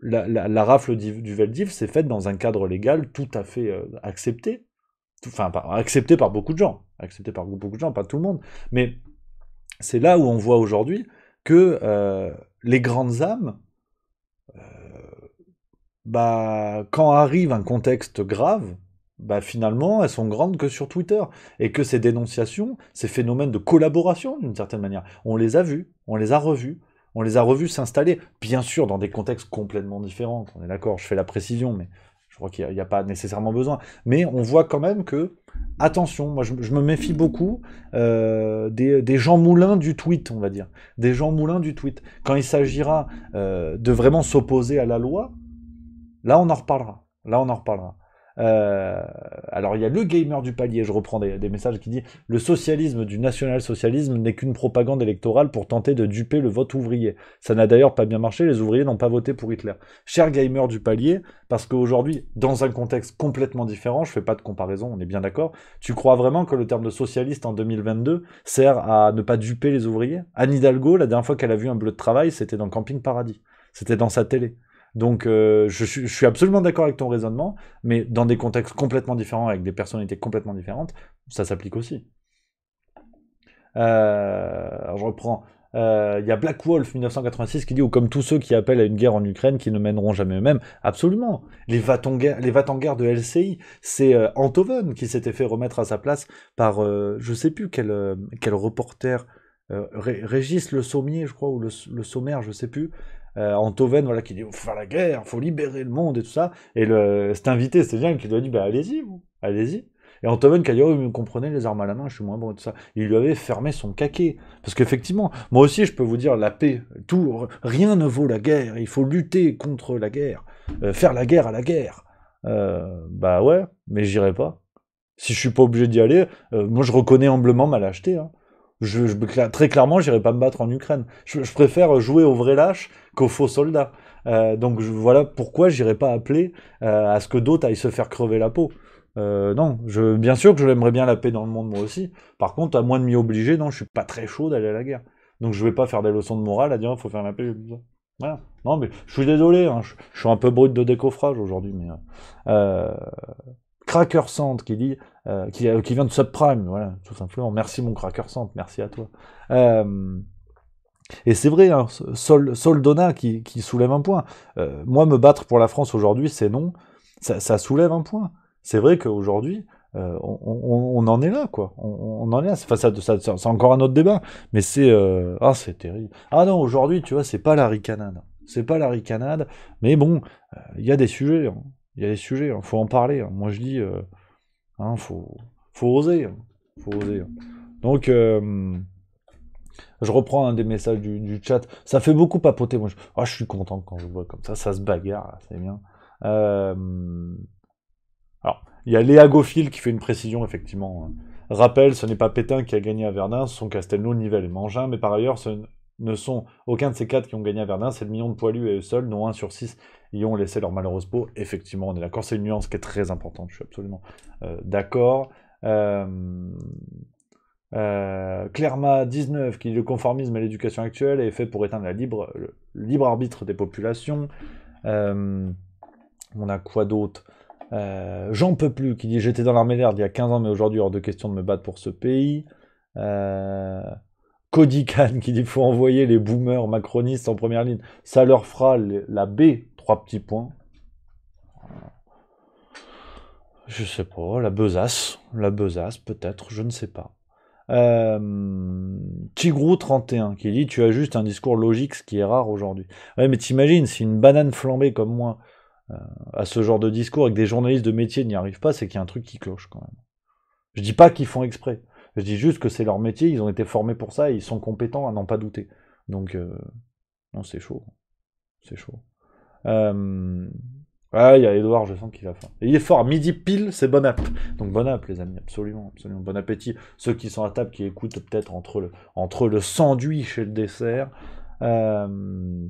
la, rafle du, Veldiv s'est faite dans un cadre légal tout à fait accepté, enfin accepté par beaucoup de gens, accepté par beaucoup de gens, pas tout le monde, mais c'est là où on voit aujourd'hui que les grandes âmes, bah, quand arrive un contexte grave, bah finalement, elles sont grandes que sur Twitter. Et que ces dénonciations, ces phénomènes de collaboration, d'une certaine manière, on les a vus, on les a revus, on les a revus s'installer, bien sûr, dans des contextes complètement différents. On est d'accord, je fais la précision, mais je crois qu'il n'y a, pas nécessairement besoin. Mais on voit quand même que, attention, moi je, me méfie beaucoup euh, des, gens moulins du tweet, on va dire. Des gens moulins du tweet. Quand il s'agira euh, de vraiment s'opposer à la loi, là on en reparlera. Là on en reparlera. Euh, alors il y a le gamer du palier, je reprends des, messages qui dit le socialisme du national-socialisme n'est qu'une propagande électorale pour tenter de duper le vote ouvrier. Ça n'a d'ailleurs pas bien marché, les ouvriers n'ont pas voté pour Hitler. Cher gamer du palier, parce qu'aujourd'hui, dans un contexte complètement différent, je fais pas de comparaison, on est bien d'accord, tu crois vraiment que le terme de socialiste en 2022 sert à ne pas duper les ouvriers Anne Hidalgo, la dernière fois qu'elle a vu un bleu de travail, c'était dans Camping Paradis, c'était dans sa télé. Donc euh, je, suis absolument d'accord avec ton raisonnement, mais dans des contextes complètement différents, avec des personnalités complètement différentes, ça s'applique aussi. Euh, je reprends. Euh, il y a Black Wolf 1986 qui dit, ou comme tous ceux qui appellent à une guerre en Ukraine qui ne mèneront jamais eux-mêmes, absolument. Les va de LCI, c'est Antoven qui s'était fait remettre à sa place par, je sais plus quel, reporter, Régis Le Sommier, je crois, ou Le, le Sommaire, je sais plus, euh, Antoven, voilà, qui dit, faut faire la guerre, faut libérer le monde et tout ça. Et le, cet invité, c'est bien, qui lui a dit, bah, allez-y, vous, allez-y. Et Antoven qui a dit, oh, comprenez les armes à la main, je suis moins bon et ça. Il lui avait fermé son caquet. Parce qu'effectivement, moi aussi, je peux vous dire, la paix, tout, rien ne vaut la guerre. Il faut lutter contre la guerre. Euh, faire la guerre à la guerre. Euh, bah ouais, mais j'irai pas. Si je suis pas obligé d'y aller, euh, moi je reconnais humblement ma lâcheté. Hein très clairement, j'irai pas me battre en Ukraine. Je, préfère jouer au vrai lâche qu'aux faux soldats. Euh, donc voilà pourquoi j'irai pas appeler euh, à ce que d'autres aillent se faire crever la peau. Euh, non, je, bien sûr que je bien la paix dans le monde moi aussi. Par contre, à moins de m'y obliger, non, je suis pas très chaud d'aller à la guerre. Donc je vais pas faire des leçons de morale à dire il ah, faut faire la paix. Voilà. Non, mais je suis désolé, hein, je, suis un peu brut de décoffrage aujourd'hui, mais. Cracker Sand qui dit euh, euh, qui, vient de Subprime, voilà, tout simplement. Merci mon cracker centre merci à toi. Euh, et c'est vrai, hein, Sol, Soldona qui, soulève un point. moi, me battre pour la France aujourd'hui, c'est non. Ça, soulève un point. C'est vrai qu'aujourd'hui, on, en est là, quoi. On, en est là. ça, c'est encore un autre débat. Mais c'est. Ah, c'est terrible. Ah non, aujourd'hui, tu vois, c'est pas la ricanade. C'est pas la ricanade. Mais bon, il y a des sujets. Hein. Il y a des sujets. Il hein. faut en parler. Moi, je dis. Hein, faut, oser. Hein. Faut oser. Hein. Donc, euh, je reprends un des messages du, chat. Ça fait beaucoup papoter. Moi, je, ah, je suis content quand je vois comme ça. Ça se bagarre, c'est bien. Euh, alors, il y a Léa qui fait une précision, effectivement. Rappel, ce n'est pas Pétain qui a gagné à Verdun, ce sont Castelnau, Nivelle et Mangin, mais par ailleurs, ce ne sont aucun de ces quatre qui ont gagné à Verdun, c'est le million de poilus et eux seuls, dont un sur six ils ont laissé leur malheureuse peau. Effectivement, on est d'accord, c'est une nuance qui est très importante, je suis absolument euh, d'accord. Euh, 19 euh, qui dit le conformisme à l'éducation actuelle est fait pour éteindre la libre, le libre arbitre des populations. Euh, on a quoi d'autre euh, J'en peux plus qui dit j'étais dans l'armée d'air il y a 15 ans mais aujourd'hui hors de question de me battre pour ce pays. Cody Khan qui dit faut envoyer les boomers macronistes en première ligne. Ça leur fera la baie trois petits points. Je sais pas, la besace, la besace peut-être, je ne sais pas. Euh, Tigrou31 qui dit Tu as juste un discours logique, ce qui est rare aujourd'hui. Ouais, mais t'imagines, si une banane flambée comme moi à euh, ce genre de discours avec des journalistes de métier n'y arrivent pas, c'est qu'il y a un truc qui cloche quand même. Je dis pas qu'ils font exprès. Je dis juste que c'est leur métier, ils ont été formés pour ça, et ils sont compétents à n'en pas douter. Donc, euh, non, c'est chaud. C'est chaud. Ah, il y a Edouard, je sens qu'il a faim. il est fort, midi pile, c'est bon app. Donc bon app, les amis, absolument, absolument. Bon appétit. Ceux qui sont à table, qui écoutent peut-être entre le, entre le sandwich et le dessert. Euh,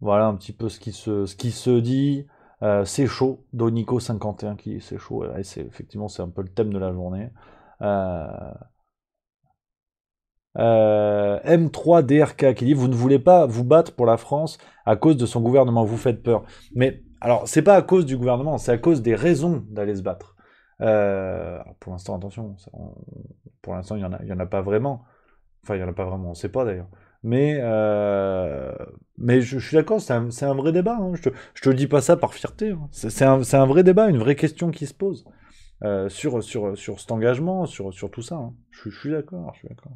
voilà un petit peu ce qui se, ce qui se dit. Euh, c'est chaud, Donico51 qui c'est chaud. effectivement, c'est un peu le thème de la journée. Euh, M3DRK qui dit vous ne voulez pas vous battre pour la France à cause de son gouvernement, vous faites peur. Mais alors c'est pas à cause du gouvernement, c'est à cause des raisons d'aller se battre. Euh, pour l'instant, attention, pour l'instant il y en a, en a pas vraiment. Enfin il y en a pas vraiment, on sait pas d'ailleurs. Mais euh, mais je, suis d'accord, c'est un, vrai débat. Hein. Je, te, dis pas ça par fierté. Hein. C'est un, vrai débat, une vraie question qui se pose. sur, sur, sur cet engagement, sur, sur tout ça. Hein. je suis d'accord, je suis d'accord.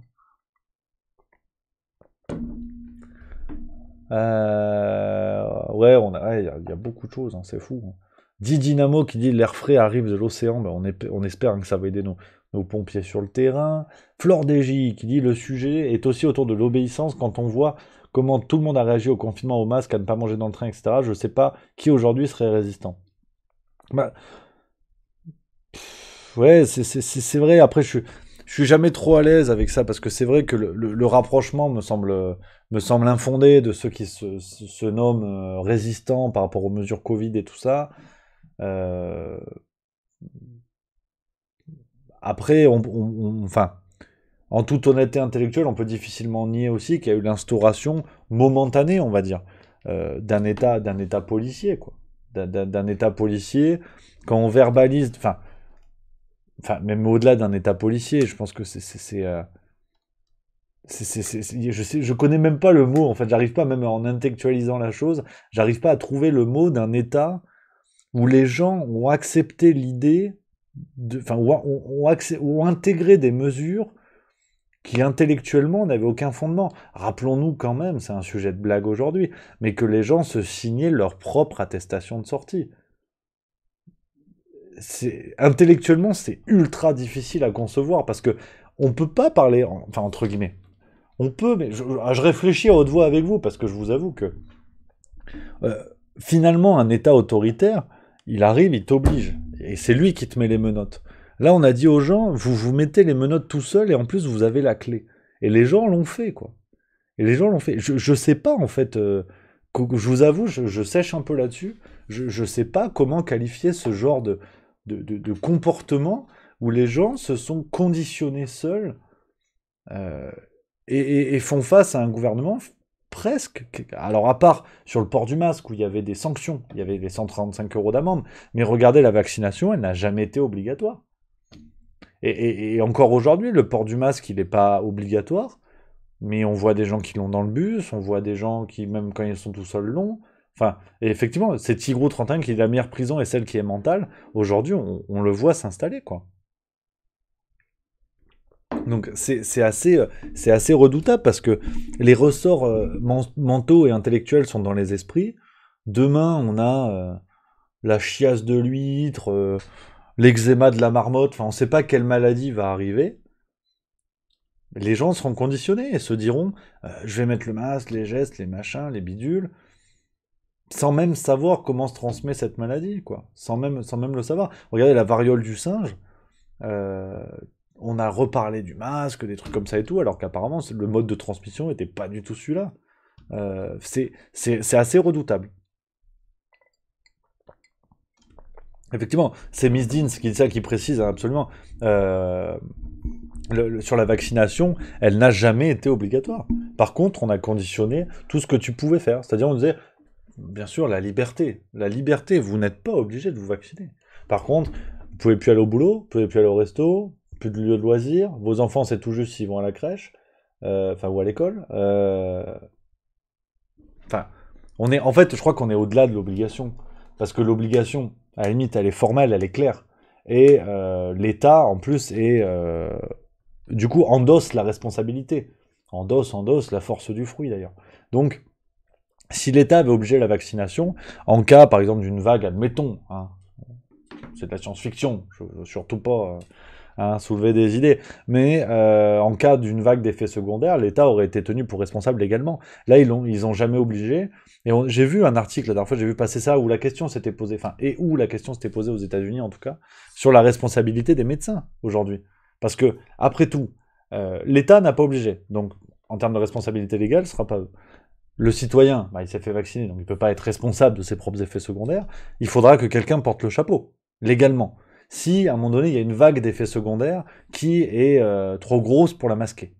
Euh, ouais, il y, a beaucoup de choses, hein, c'est fou. Hein. Dit Dynamo qui dit l'air frais arrive de l'océan, ben, on, espère que ça va aider nos, pompiers sur le terrain. Flore Dégis qui dit le sujet est aussi autour de l'obéissance quand on voit comment tout le monde a réagi au confinement, au masque, à ne pas manger dans le train, etc. Je ne sais pas qui aujourd'hui serait résistant. Bah, ouais, c'est vrai. Après, je suis je suis jamais trop à l'aise avec ça parce que c'est vrai que le, rapprochement me semble, me semble infondé de ceux qui se, nomment euh, résistants par rapport aux mesures Covid et tout ça. Euh, après, enfin, en toute honnêteté intellectuelle, on peut difficilement nier aussi qu'il y a eu l'instauration momentanée, on va dire, euh, d'un état, d'un état policier, quoi, d'un état policier. Quand on verbalise, enfin même au-delà d'un état policier, je pense que c'est. Euh, je, connais même pas le mot, en fait, j'arrive pas, même en intellectualisant la chose, j'arrive pas à trouver le mot d'un état où les gens ont accepté l'idée, enfin, ont intégré des mesures qui intellectuellement n'avaient aucun fondement. Rappelons-nous quand même, c'est un sujet de blague aujourd'hui, mais que les gens se signaient leur propre attestation de sortie intellectuellement, c'est ultra difficile à concevoir parce que on peut pas parler, enfin entre guillemets, on peut, mais je, réfléchis à haute voix avec vous parce que je vous avoue que euh, finalement, un État autoritaire, il arrive, il t'oblige et c'est lui qui te met les menottes. Là, on a dit aux gens, vous vous mettez les menottes tout seul et en plus vous avez la clé. Et les gens l'ont fait, quoi. Et les gens l'ont fait. Je, je sais pas en fait. Euh, je vous avoue, je, je sèche un peu là-dessus. Je ne sais pas comment qualifier ce genre de, de, de, comportements où les gens se sont conditionnés seuls euh, et, font face à un gouvernement presque, alors à part sur le port du masque où il y avait des sanctions, il y avait des 135 euros d'amende, mais regardez la vaccination, elle n'a jamais été obligatoire. Et, et encore aujourd'hui, le port du masque, il n'est pas obligatoire, mais on voit des gens qui l'ont dans le bus, on voit des gens qui, même quand ils sont tout seuls, l'ont. Enfin, et effectivement, c'est Tigrou 31 qui est la meilleure prison et celle qui est mentale. Aujourd'hui, on, le voit s'installer, quoi. Donc euh, c'est assez, redoutable parce que les ressorts euh, mentaux et intellectuels sont dans les esprits. Demain, on a euh, la chiasse de l'huître, l'eczéma de la marmotte, enfin on ne sait pas quelle maladie va arriver. Les gens seront conditionnés et se diront je vais mettre le masque, les gestes, les machins, les bidules sans même savoir comment se transmet cette maladie, quoi. Sans même, sans même le savoir. Regardez la variole du singe. Euh, on a reparlé du masque, des trucs comme ça et tout, alors qu'apparemment le mode de transmission n'était pas du tout celui-là. Euh, c'est assez redoutable. Effectivement, c'est Miss Dean qui ça, qui précise hein, absolument. Euh, sur la vaccination, elle n'a jamais été obligatoire. Par contre, on a conditionné tout ce que tu pouvais faire. C'est-à-dire, on disait, bien sûr, la liberté. La liberté, vous n'êtes pas obligé de vous vacciner. Par contre, vous pouvez plus aller au boulot, vous pouvez plus aller au resto, plus de lieu de loisirs. Vos enfants, c'est tout juste s'ils vont à la crèche, euh, enfin, ou à l'école. Euh, on est, en fait, je crois qu'on est au-delà de l'obligation. Parce que l'obligation, à la limite, elle est formelle, elle est claire. Et euh, l'État, en plus, est, du coup, endosse la responsabilité. Endosse, endosse la force du fruit, d'ailleurs. Donc, si l'État avait obligé la vaccination, en cas par exemple d'une vague, admettons, hein, c'est de la science-fiction, je veux surtout pas euh, hein, soulever des idées, mais euh, en cas d'une vague d'effets secondaires, l'État aurait été tenu pour responsable également. Là, ils n'ont ont jamais obligé. Et j'ai vu un article, la dernière fois, j'ai vu passer ça, où la question s'était posée, enfin, et où la question s'était posée aux États-Unis en tout cas, sur la responsabilité des médecins aujourd'hui. Parce que, après tout, euh, l'État n'a pas obligé. Donc, en termes de responsabilité légale, ce sera pas le citoyen, bah, il s'est fait vacciner, donc il ne peut pas être responsable de ses propres effets secondaires, il faudra que quelqu'un porte le chapeau, légalement. Si, à un moment donné, il y a une vague d'effets secondaires qui est euh, trop grosse pour la masquer,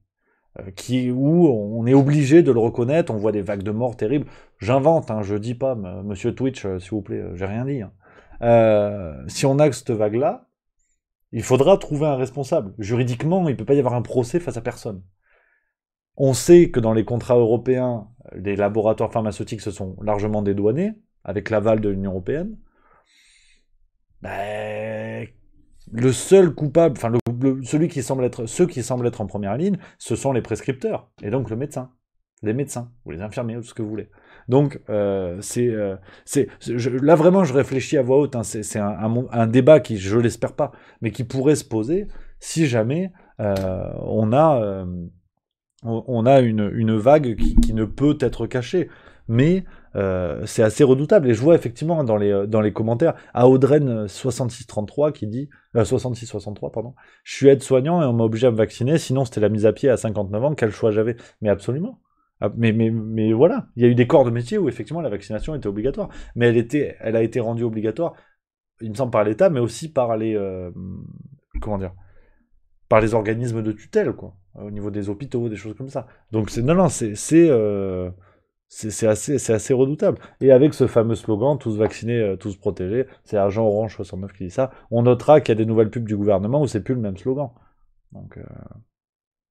euh, qui, où on est obligé de le reconnaître, on voit des vagues de morts terribles. J'invente, hein, je dis pas, monsieur Twitch, euh, s'il vous plaît, j'ai rien dit. Hein. si on a cette vague-là, il faudra trouver un responsable. Juridiquement, il ne peut pas y avoir un procès face à personne. On sait que dans les contrats européens les laboratoires pharmaceutiques se sont largement dédouanés, avec l'aval de l'Union européenne. Ben, le seul coupable, enfin, celui qui semble être, ceux qui semblent être en première ligne, ce sont les prescripteurs, et donc le médecin, les médecins, ou les infirmiers, ou ce que vous voulez. Donc, euh, euh, c'est, c'est, là vraiment, je réfléchis à voix haute. Hein. c'est, un, débat qui, je l'espère pas, mais qui pourrait se poser si jamais euh, on a on a une, vague qui, ne peut être cachée. Mais euh, c'est assez redoutable. Et je vois effectivement hein, dans les, euh, dans les commentaires Audren 6633 qui dit, 6663, euh, pardon, je suis aide-soignant et on m'a obligé à me vacciner, sinon c'était la mise à pied à 59 ans, quel choix j'avais Mais absolument. Ah, mais, mais, mais voilà, il y a eu des corps de métier où effectivement la vaccination était obligatoire. Mais elle, était, elle a été rendue obligatoire, il me semble, par l'État, mais aussi par les. comment dire Par les organismes de tutelle, quoi au niveau des hôpitaux, des choses comme ça. Donc c'est non, non, c'est C'est euh, assez, assez redoutable. Et avec ce fameux slogan, tous vaccinés, euh, tous protégés, c'est Agent Orange 69 qui dit ça, on notera qu'il y a des nouvelles pubs du gouvernement où c'est plus le même slogan. Donc euh,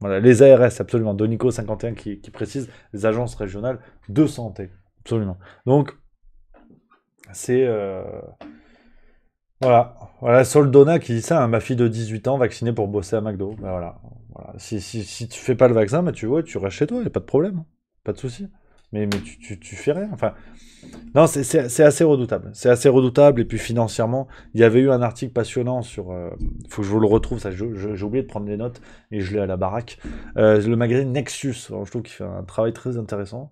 voilà, les ARS, absolument. Donico51 qui, qui précise, les agences régionales de santé, absolument. Donc c'est... voilà, voilà Soldona qui dit ça, hein. ma fille de 18 ans vaccinée pour bosser à McDo. Ben voilà, si, si, si, tu fais pas le vaccin, bah, tu vois, tu restes chez toi, il n'y a pas de problème, pas de souci. Mais, tu, tu, fais rien. Enfin, non, c'est assez redoutable. C'est assez redoutable. Et puis financièrement, il y avait eu un article passionnant sur. Il euh, faut que je vous le retrouve, ça, j'ai oublié de prendre les notes et je l'ai à la baraque. Euh, le magazine Nexus, je trouve qu'il fait un travail très intéressant,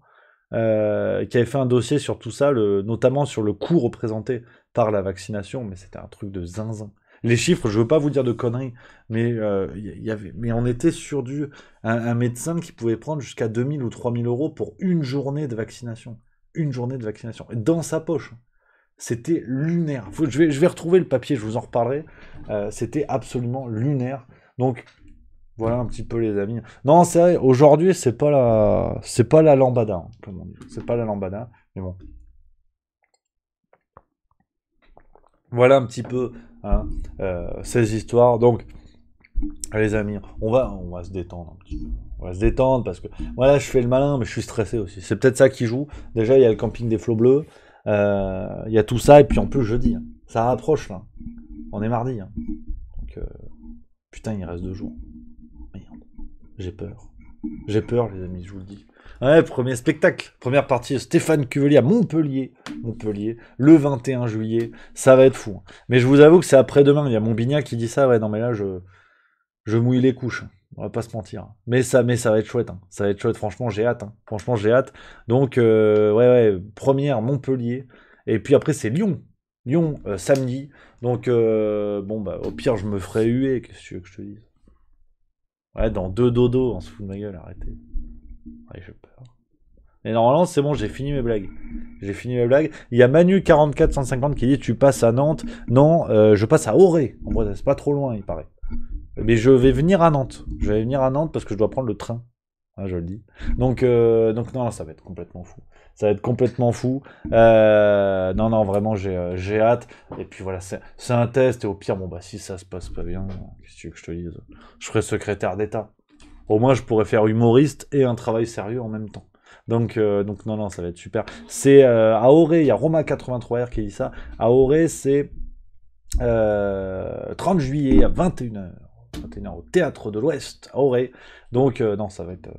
euh, qui avait fait un dossier sur tout ça, notamment sur le coût représenté par la vaccination. Mais c'était un truc de zinzin. Les chiffres, je veux pas vous dire de conneries, mais, euh, mais on était sur du, un, médecin qui pouvait prendre jusqu'à 2000 ou 3000 euros pour une journée de vaccination. Une journée de vaccination. Et Dans sa poche. C'était lunaire. je, vais, je vais retrouver le papier, je vous en reparlerai. Euh, c'était absolument lunaire. Donc, voilà un petit peu les amis. Non, c'est vrai, aujourd'hui, c'est pas la c'est pas la lambada, hein, comme C'est pas la lambada, mais bon. Voilà un petit peu Hein, euh, ces histoires. Donc, les amis, on va, on va se détendre On va se détendre parce que voilà, je fais le malin, mais je suis stressé aussi. C'est peut-être ça qui joue. Déjà, il y a le camping des flots bleus, euh, il y a tout ça, et puis en plus jeudi, hein. ça rapproche là. On est mardi. Hein. Donc, euh, putain, il reste deux jours. j'ai peur. J'ai peur, les amis, je vous le dis. Ouais, premier spectacle, première partie Stéphane Cuvelier à Montpellier. Montpellier, le 21 juillet. Ça va être fou. Hein. Mais je vous avoue que c'est après-demain. Il y a Montbignac qui dit ça. Ouais, non, mais là, je, je mouille les couches. Hein. On va pas se mentir. Hein. Mais ça, mais ça va être chouette. Ça va être chouette. Franchement, j'ai hâte. Franchement, j'ai hâte. Donc, euh, ouais, ouais, première, Montpellier. Et puis après, c'est Lyon. Lyon, euh, samedi. Donc, euh, bon, bah, au pire, je me ferai huer. Qu'est-ce que tu veux que je te dise Ouais, dans deux dodos, on se fout de ma gueule, arrêtez j'ai peur. Et normalement, c'est bon, j'ai fini mes blagues. J'ai fini mes blagues. Il y a Manu4450 qui dit Tu passes à Nantes. Non, euh, je passe à Auré En Bretagne, c'est pas trop loin, il paraît. Mais je vais venir à Nantes. Je vais venir à Nantes parce que je dois prendre le train. Ah, je le dis. Donc, euh, donc non, ça va être complètement fou. Ça va être complètement fou. Euh, non, non, vraiment, j'ai hâte. Et puis voilà, c'est un test. Et au pire, bon, bah, si ça se passe pas bien, qu'est-ce que tu veux que je te dise Je ferai secrétaire d'État au moins je pourrais faire humoriste et un travail sérieux en même temps. Donc, euh, donc non, non, ça va être super. C'est à euh, Auré, il y a Roma83R qui dit ça. À Auré, c'est 30 euh, juillet à 21h. 21h au Théâtre de l'Ouest, à Auré. Donc, non, ça va être,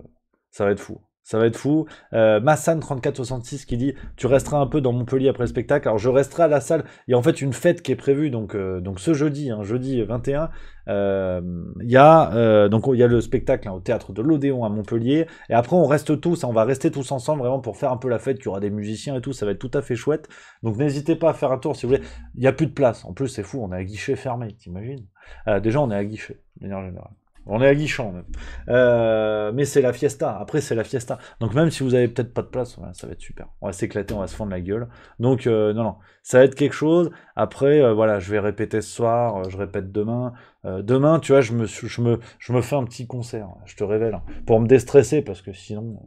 ça va être fou. Ça va être fou. Euh, Massan3466 qui dit Tu resteras un peu dans Montpellier après le spectacle. Alors, je resterai à la salle. Il y a en fait une fête qui est prévue donc, euh, donc ce jeudi, hein, jeudi 21. Euh, il y, a, euh, donc, y a le spectacle hein, au théâtre de l'Odéon à Montpellier. Et après, on reste tous. Hein, on va rester tous ensemble vraiment pour faire un peu la fête. Il y aura des musiciens et tout. Ça va être tout à fait chouette. Donc, n'hésitez pas à faire un tour si vous voulez. Il n'y a plus de place. En plus, c'est fou. On est à guichet fermé, t'imagines Déjà, on est à guichet, de générale. On est à Guichon. Euh, mais c'est la fiesta. Après, c'est la fiesta. Donc, même si vous avez peut-être pas de place, ça va être super. On va s'éclater, on va se fendre la gueule. Donc, euh, non, non. Ça va être quelque chose. Après, euh, voilà, je vais répéter ce soir, je répète demain. demain, tu vois, je me, je, me, je me fais un petit concert. Je te révèle. Hein, pour me déstresser, parce que sinon.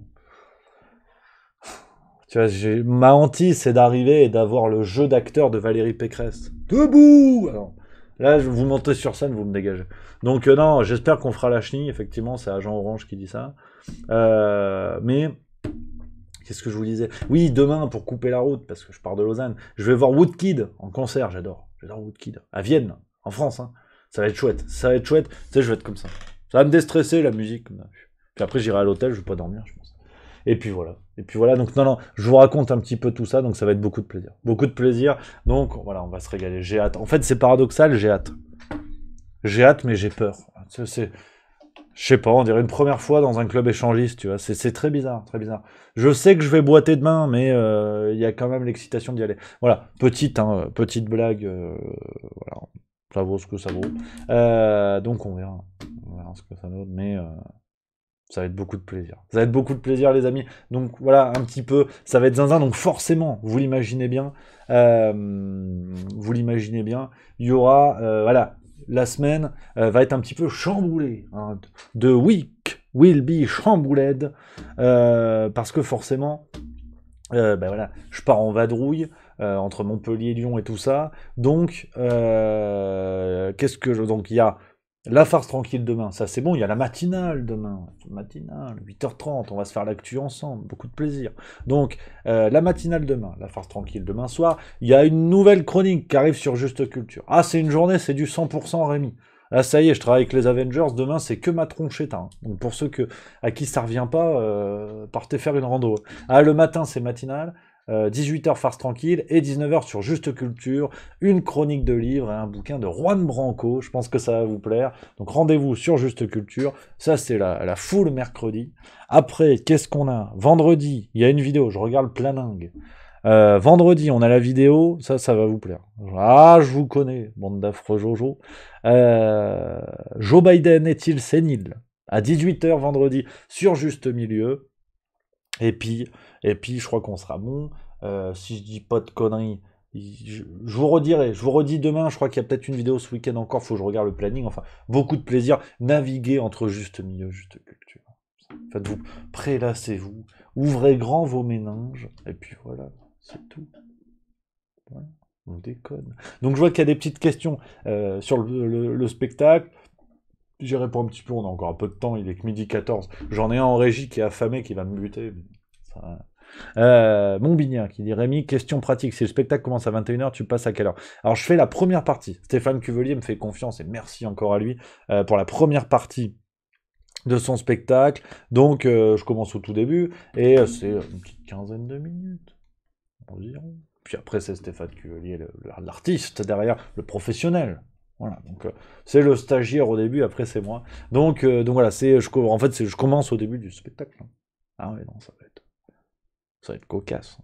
Tu vois, ma hantise, c'est d'arriver et d'avoir le jeu d'acteur de Valérie Pécresse. Debout Là, vous montez sur scène, vous me dégagez. Donc, euh, non, j'espère qu'on fera la chenille. Effectivement, c'est Agent Orange qui dit ça. Euh, mais, qu'est-ce que je vous disais Oui, demain, pour couper la route, parce que je pars de Lausanne, je vais voir Woodkid en concert. J'adore. J'adore Woodkid. À Vienne, en France. Hein. Ça va être chouette. Ça va être chouette. Tu sais, je vais être comme ça. Ça va me déstresser, la musique. Puis après, j'irai à l'hôtel, je vais pas dormir, je pense. Et puis voilà. Et puis voilà, donc non, non, je vous raconte un petit peu tout ça, donc ça va être beaucoup de plaisir. Beaucoup de plaisir, donc voilà, on va se régaler, j'ai hâte. En fait, c'est paradoxal, j'ai hâte. J'ai hâte, mais j'ai peur. C'est... Je sais pas, on dirait une première fois dans un club échangiste, tu vois. C'est très bizarre, très bizarre. Je sais que je vais boiter demain, mais euh, il y a quand même l'excitation d'y aller. Voilà, petite, hein, petite blague. Euh, voilà, ça vaut ce que ça vaut. Euh, donc on verra, on verra ce que ça donne, mais ça va être beaucoup de plaisir. Ça va être beaucoup de plaisir, les amis. Donc voilà, un petit peu, ça va être zinzin. Donc forcément, vous l'imaginez bien, euh, vous l'imaginez bien, il y aura, euh, voilà, la semaine euh, va être un petit peu chamboulée. The hein. week will be chambouled parce que forcément, ben voilà, je pars en vadrouille. entre Montpellier, Lyon et tout ça. Donc, qu'est-ce que je. Donc, il y a la farce tranquille demain, ça c'est bon, il y a la matinale demain. Matinale, 8h30, on va se faire l'actu ensemble, beaucoup de plaisir. Donc, euh, la matinale demain, la farce tranquille demain soir, il y a une nouvelle chronique qui arrive sur Juste Culture. Ah, c'est une journée, c'est du 100% Rémi. Ah ça y est, je travaille avec les Avengers, demain c'est que ma tronchette. Hein. Donc, pour ceux que, à qui ça revient pas, euh, partez faire une rando. Ah, le matin c'est matinale, 18h euh, farce tranquille et 19h sur Juste Culture, une chronique de livres et un bouquin de Juan Branco, je pense que ça va vous plaire. Donc rendez-vous sur Juste Culture, ça c'est la, la foule mercredi. Après, qu'est-ce qu'on a Vendredi, il y a une vidéo, je regarde plein dingue, euh, vendredi, on a la vidéo, ça, ça va vous plaire. Ah, je vous connais, bande d'affreux Jojo. Euh, Joe Biden est-il sénile À 18h vendredi sur Juste Milieu. Et puis, et puis, je crois qu'on sera bon. Euh, si je dis pas de conneries, je, vous redirai. Je vous redis demain. Je crois qu'il y a peut-être une vidéo ce week-end encore. Faut que je regarde le planning. Enfin, beaucoup de plaisir. Naviguer entre juste milieu, juste culture. Faites-vous, prélassez-vous, ouvrez grand vos méninges, et puis voilà, c'est tout. On déconne. Donc je vois qu'il y a des petites questions euh, sur le, spectacle. J'y réponds un petit peu, on a encore un peu de temps, il est que midi 14. J'en ai un en régie qui est affamé, qui va me buter. Ça, euh, qui dit Rémi, question pratique, si le spectacle commence à 21h, tu passes à quelle heure Alors je fais la première partie. Stéphane Cuvelier me fait confiance et merci encore à lui euh, pour la première partie de son spectacle. Donc euh, je commence au tout début et euh, c'est une petite quinzaine de minutes Puis après c'est Stéphane Cuvelier, l'artiste derrière, le professionnel. Voilà, donc c'est le stagiaire au début, après c'est moi. Donc, donc voilà, c'est, en fait, je commence au début du spectacle. Ah oui, non, ça va être. Ça va être cocasse.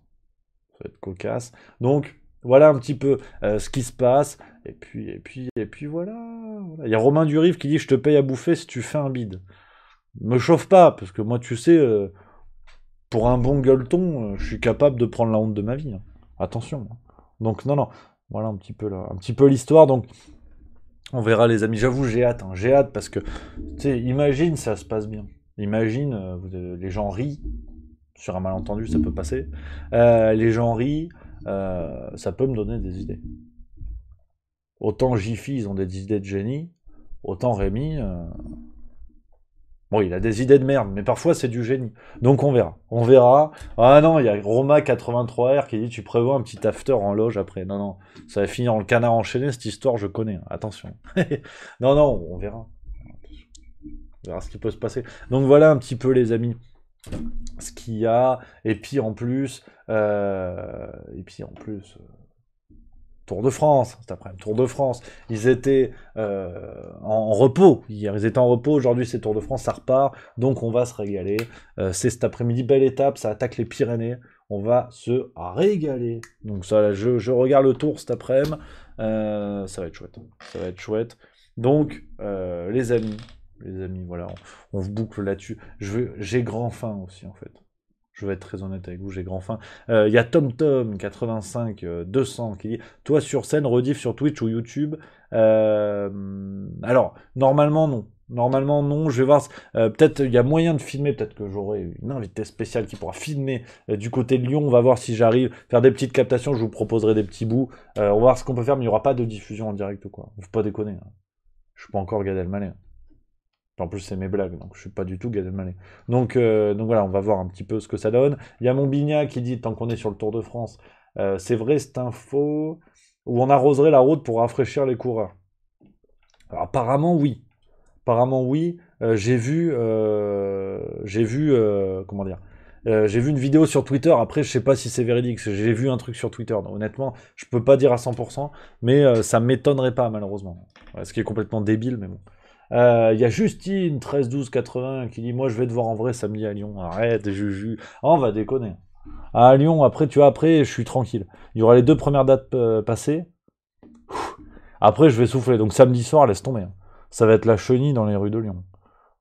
Ça va être cocasse. Donc, voilà un petit peu euh, ce qui se passe. Et puis, et puis, et puis voilà. Il y a Romain Durive qui dit Je te paye à bouffer si tu fais un bide. Me chauffe pas, parce que moi, tu sais, euh, pour un bon gueuleton, euh, je suis capable de prendre la honte de ma vie. Hein. Attention. Hein. Donc, non, non. Voilà un petit peu, là, un petit peu l'histoire. Donc, on verra, les amis. J'avoue, j'ai hâte. Hein. j'ai hâte parce que, tu sais, imagine, ça se passe bien. Imagine, les gens rient, sur un malentendu, ça peut passer. Euh, les gens rient, euh, ça peut me donner des idées. Autant Jiffy, ils ont des idées de génie, autant Rémi. Euh, bon, il a des idées de merde, mais parfois c'est du génie. Donc on verra. On verra. Ah non, il y a Roma83R qui dit Tu prévois un petit after en loge après. Non, non, ça va finir en le canard enchaîné, cette histoire, je connais. Attention. non, non, on verra. On verra ce qui peut se passer. Donc voilà un petit peu, les amis ce qu'il y a, et puis en plus, euh, et puis en plus, euh, Tour de France, après Tour de France, ils étaient euh, en, repos, hier ils étaient en repos, aujourd'hui c'est Tour de France, ça repart, donc on va se régaler, c'est cet après-midi, belle étape, ça attaque les Pyrénées, on va se régaler, donc ça, je, je, regarde le Tour cet après-midi, ça va être chouette, ça va être chouette, donc les amis, les amis. Voilà, on, vous boucle là-dessus. J'ai grand faim aussi, en fait. Je vais être très honnête avec vous, j'ai grand faim. Euh, il y a TomTom85, 200 euh, qui dit Toi sur scène, rediff sur Twitch ou YouTube euh, Alors, normalement, non. Normalement, non. Je vais voir. peut-être il y a moyen de filmer. Peut-être que j'aurai une invitée spéciale qui pourra filmer du côté de Lyon. On va voir si j'arrive. Faire des petites captations. Je vous proposerai des petits bouts. on va voir ce qu'on peut faire. Mais il n'y aura pas de diffusion en direct ou quoi. Faut pas déconner. Hein. Je suis pas encore Gad Elmaleh. Hein. En plus, c'est mes blagues, donc je suis pas du tout Gad Donc, euh, donc voilà, on va voir un petit peu ce que ça donne. Il y a mon Bignat qui dit, tant qu'on est sur le Tour de France, euh, c'est vrai cette info, où on arroserait la route pour rafraîchir les coureurs. apparemment, oui. Apparemment, oui. Euh, j'ai vu, j'ai vu, comment dire, j'ai vu une vidéo sur Twitter, après je sais pas si c'est véridique, j'ai vu un truc sur Twitter, honnêtement, je peux pas dire à 100%, mais ça m'étonnerait pas malheureusement. ce qui est complètement débile, mais bon. Euh, il y a Justine, 13 12 80 qui dit Moi, je vais te voir en vrai samedi à Lyon. Arrête, Juju. Ah, on va déconner. À Lyon, après, tu vois, après, je suis tranquille. Il y aura les deux premières dates euh, passées. Après, je vais souffler. Donc, samedi soir, laisse tomber. Hein. Ça va être la chenille dans les rues de Lyon.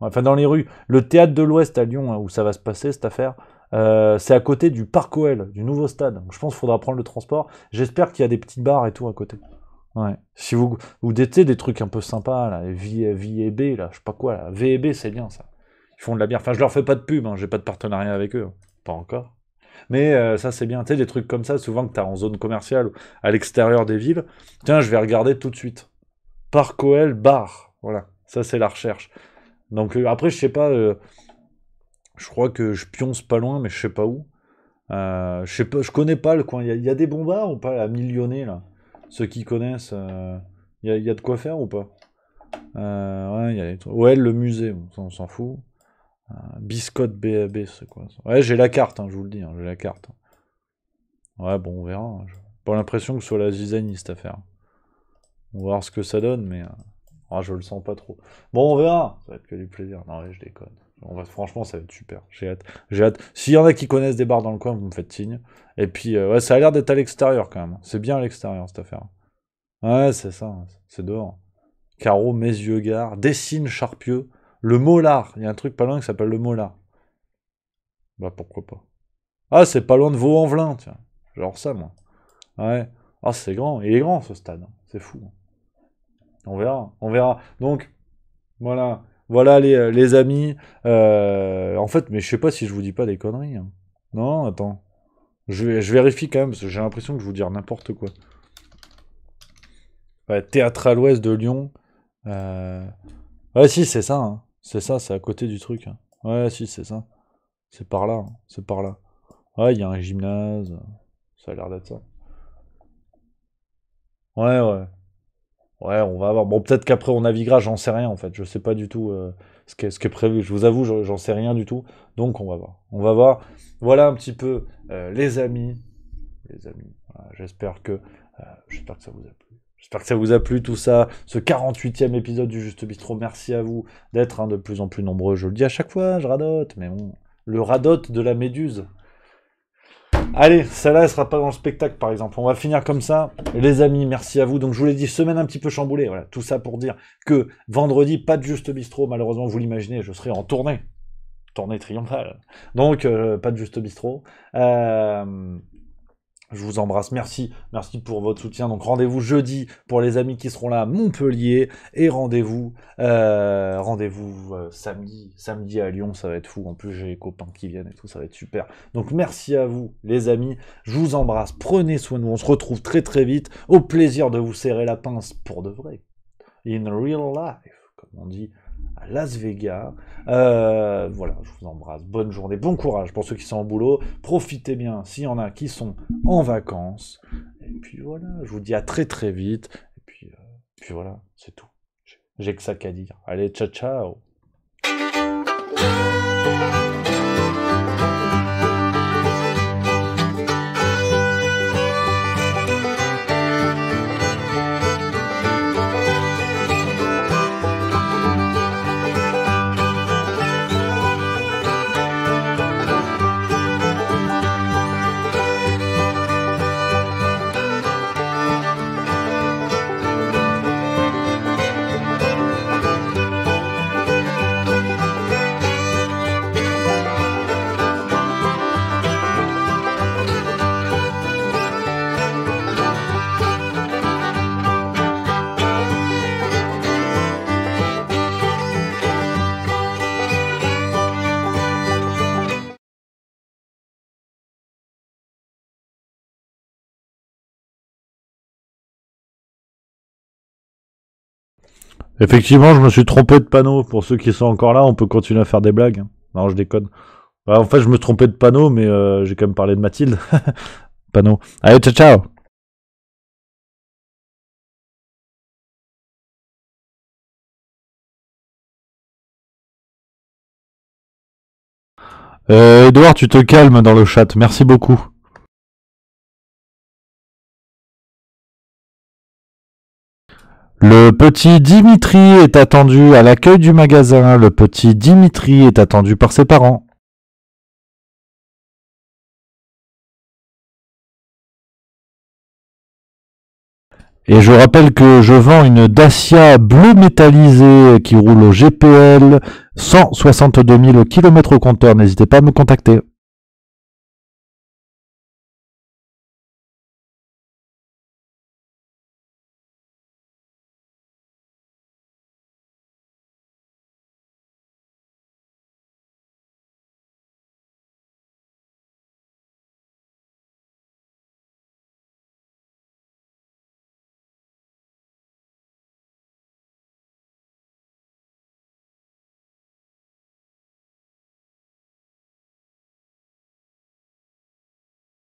Enfin, dans les rues. Le théâtre de l'Ouest à Lyon, hein, où ça va se passer, cette affaire, euh, c'est à côté du Parc OL, du nouveau stade. je pense qu'il faudra prendre le transport. J'espère qu'il y a des petites bars et tout à côté. Ouais. Si vous, vous détez des trucs un peu sympas, là, v, b, là, je sais pas quoi, là. b, c'est bien ça. Ils font de la bière. Enfin, je leur fais pas de pub, hein, j'ai pas de partenariat avec eux. Hein. Pas encore. Mais euh, ça, c'est bien. Tu des trucs comme ça, souvent que t'as en zone commerciale ou à l'extérieur des villes. Tiens, je vais regarder tout de suite. Par Coel, bar. Voilà. Ça, c'est la recherche. Donc, euh, après, je sais pas. Euh, je crois que je pionce pas loin, mais je sais pas où. je, sais pas, je connais pas le coin. Il y, a des bons bars ou pas à millionner, là ceux qui connaissent, il euh, y, a de quoi faire ou pas euh, ouais, le musée, on s'en fout. Euh, Biscotte BAB, c'est quoi Ouais, j'ai la carte, hein, je vous le dis, hein, j'ai la carte. Ouais, bon, on verra. Hein, pas l'impression que ce soit la zizanie cette affaire. On va voir ce que ça donne, mais. Ah, je le sens pas trop. Bon, on verra. Ça va être que du plaisir. Non, ouais, je déconne franchement, ça va être super. J'ai hâte. J'ai hâte. S'il y en a qui connaissent des bars dans le coin, vous me faites signe. Et puis, euh, ça a l'air d'être à l'extérieur quand même. C'est bien à l'extérieur cette affaire. Ouais, c'est ça. Hein. C'est dehors. carreau mes yeux gars dessine Charpieux, le Molar. Il y a un truc pas loin qui s'appelle le Molar. Bah pourquoi pas. Ah, c'est pas loin de Vaux-en-Velin, tiens. Genre ça, moi. Ouais. Ah, c'est grand. Il est grand ce stade. Hein. C'est fou. On verra. On verra. Donc, voilà. Voilà les, euh, amis. Euh, en fait, mais je sais pas si je vous dis pas des conneries. Hein. Non, attends. Je, je, vérifie quand même, parce que j'ai l'impression que je vous dire n'importe quoi. Ouais, théâtre à l'ouest de Lyon. Euh, ouais, si, c'est ça. Hein. C'est ça, c'est à côté du truc. Hein. Ouais, si, c'est ça. C'est par là, c'est par là. Ouais, il y a un gymnase. Ça a l'air d'être ça. Ouais, ouais. Ouais, on va voir. Bon, peut-être qu'après on naviguera, j'en sais rien en fait. Je sais pas du tout euh, ce, qui est, prévu. Je vous avoue, j'en sais rien du tout. Donc on va voir. On va voir. Voilà un petit peu euh, les amis. Les amis. j'espère que euh, j'espère que ça vous a plu. J'espère que ça vous a plu tout ça, ce 48e épisode du Juste Bistro. Merci à vous d'être hein, de plus en plus nombreux. Je le dis à chaque fois, je radote, mais bon, le radote de la méduse. Allez, celle-là, elle sera pas dans le spectacle, par exemple. On va finir comme ça. Les amis, merci à vous. Donc, je vous l'ai dit, semaine un petit peu chamboulée. Voilà, tout ça pour dire que vendredi, pas de juste bistrot. Malheureusement, vous l'imaginez, je serai en tournée. Tournée triomphale. Donc, euh, pas de juste bistrot. Euh, je vous embrasse, merci, merci pour votre soutien. Donc rendez-vous jeudi pour les amis qui seront là à Montpellier et rendez-vous euh, rendez-vous euh, samedi, samedi à Lyon, ça va être fou. En plus j'ai les copains qui viennent et tout, ça va être super. Donc merci à vous les amis, je vous embrasse, prenez soin de vous, on se retrouve très très vite. Au plaisir de vous serrer la pince pour de vrai. In real life, comme on dit. Las Vegas. Euh, voilà, je vous embrasse. Bonne journée, bon courage pour ceux qui sont en boulot. Profitez bien s'il y en a qui sont en vacances. Et puis voilà, je vous dis à très très vite. Et puis, euh, puis voilà, c'est tout. J'ai que ça qu'à dire. Allez, ciao ciao Effectivement, je me suis trompé de panneau. Pour ceux qui sont encore là, on peut continuer à faire des blagues. Non, je déconne. en fait, je me trompais de panneau, mais euh, j'ai quand même parlé de Mathilde. panneau. Allez, ciao, ciao Euh, Edouard, tu te calmes dans le chat. Merci beaucoup. Le petit Dimitri est attendu à l'accueil du magasin. Le petit Dimitri est attendu par ses parents. Et je rappelle que je vends une Dacia bleu métallisée qui roule au GPL, 162 000 km au compteur. N'hésitez pas à me contacter.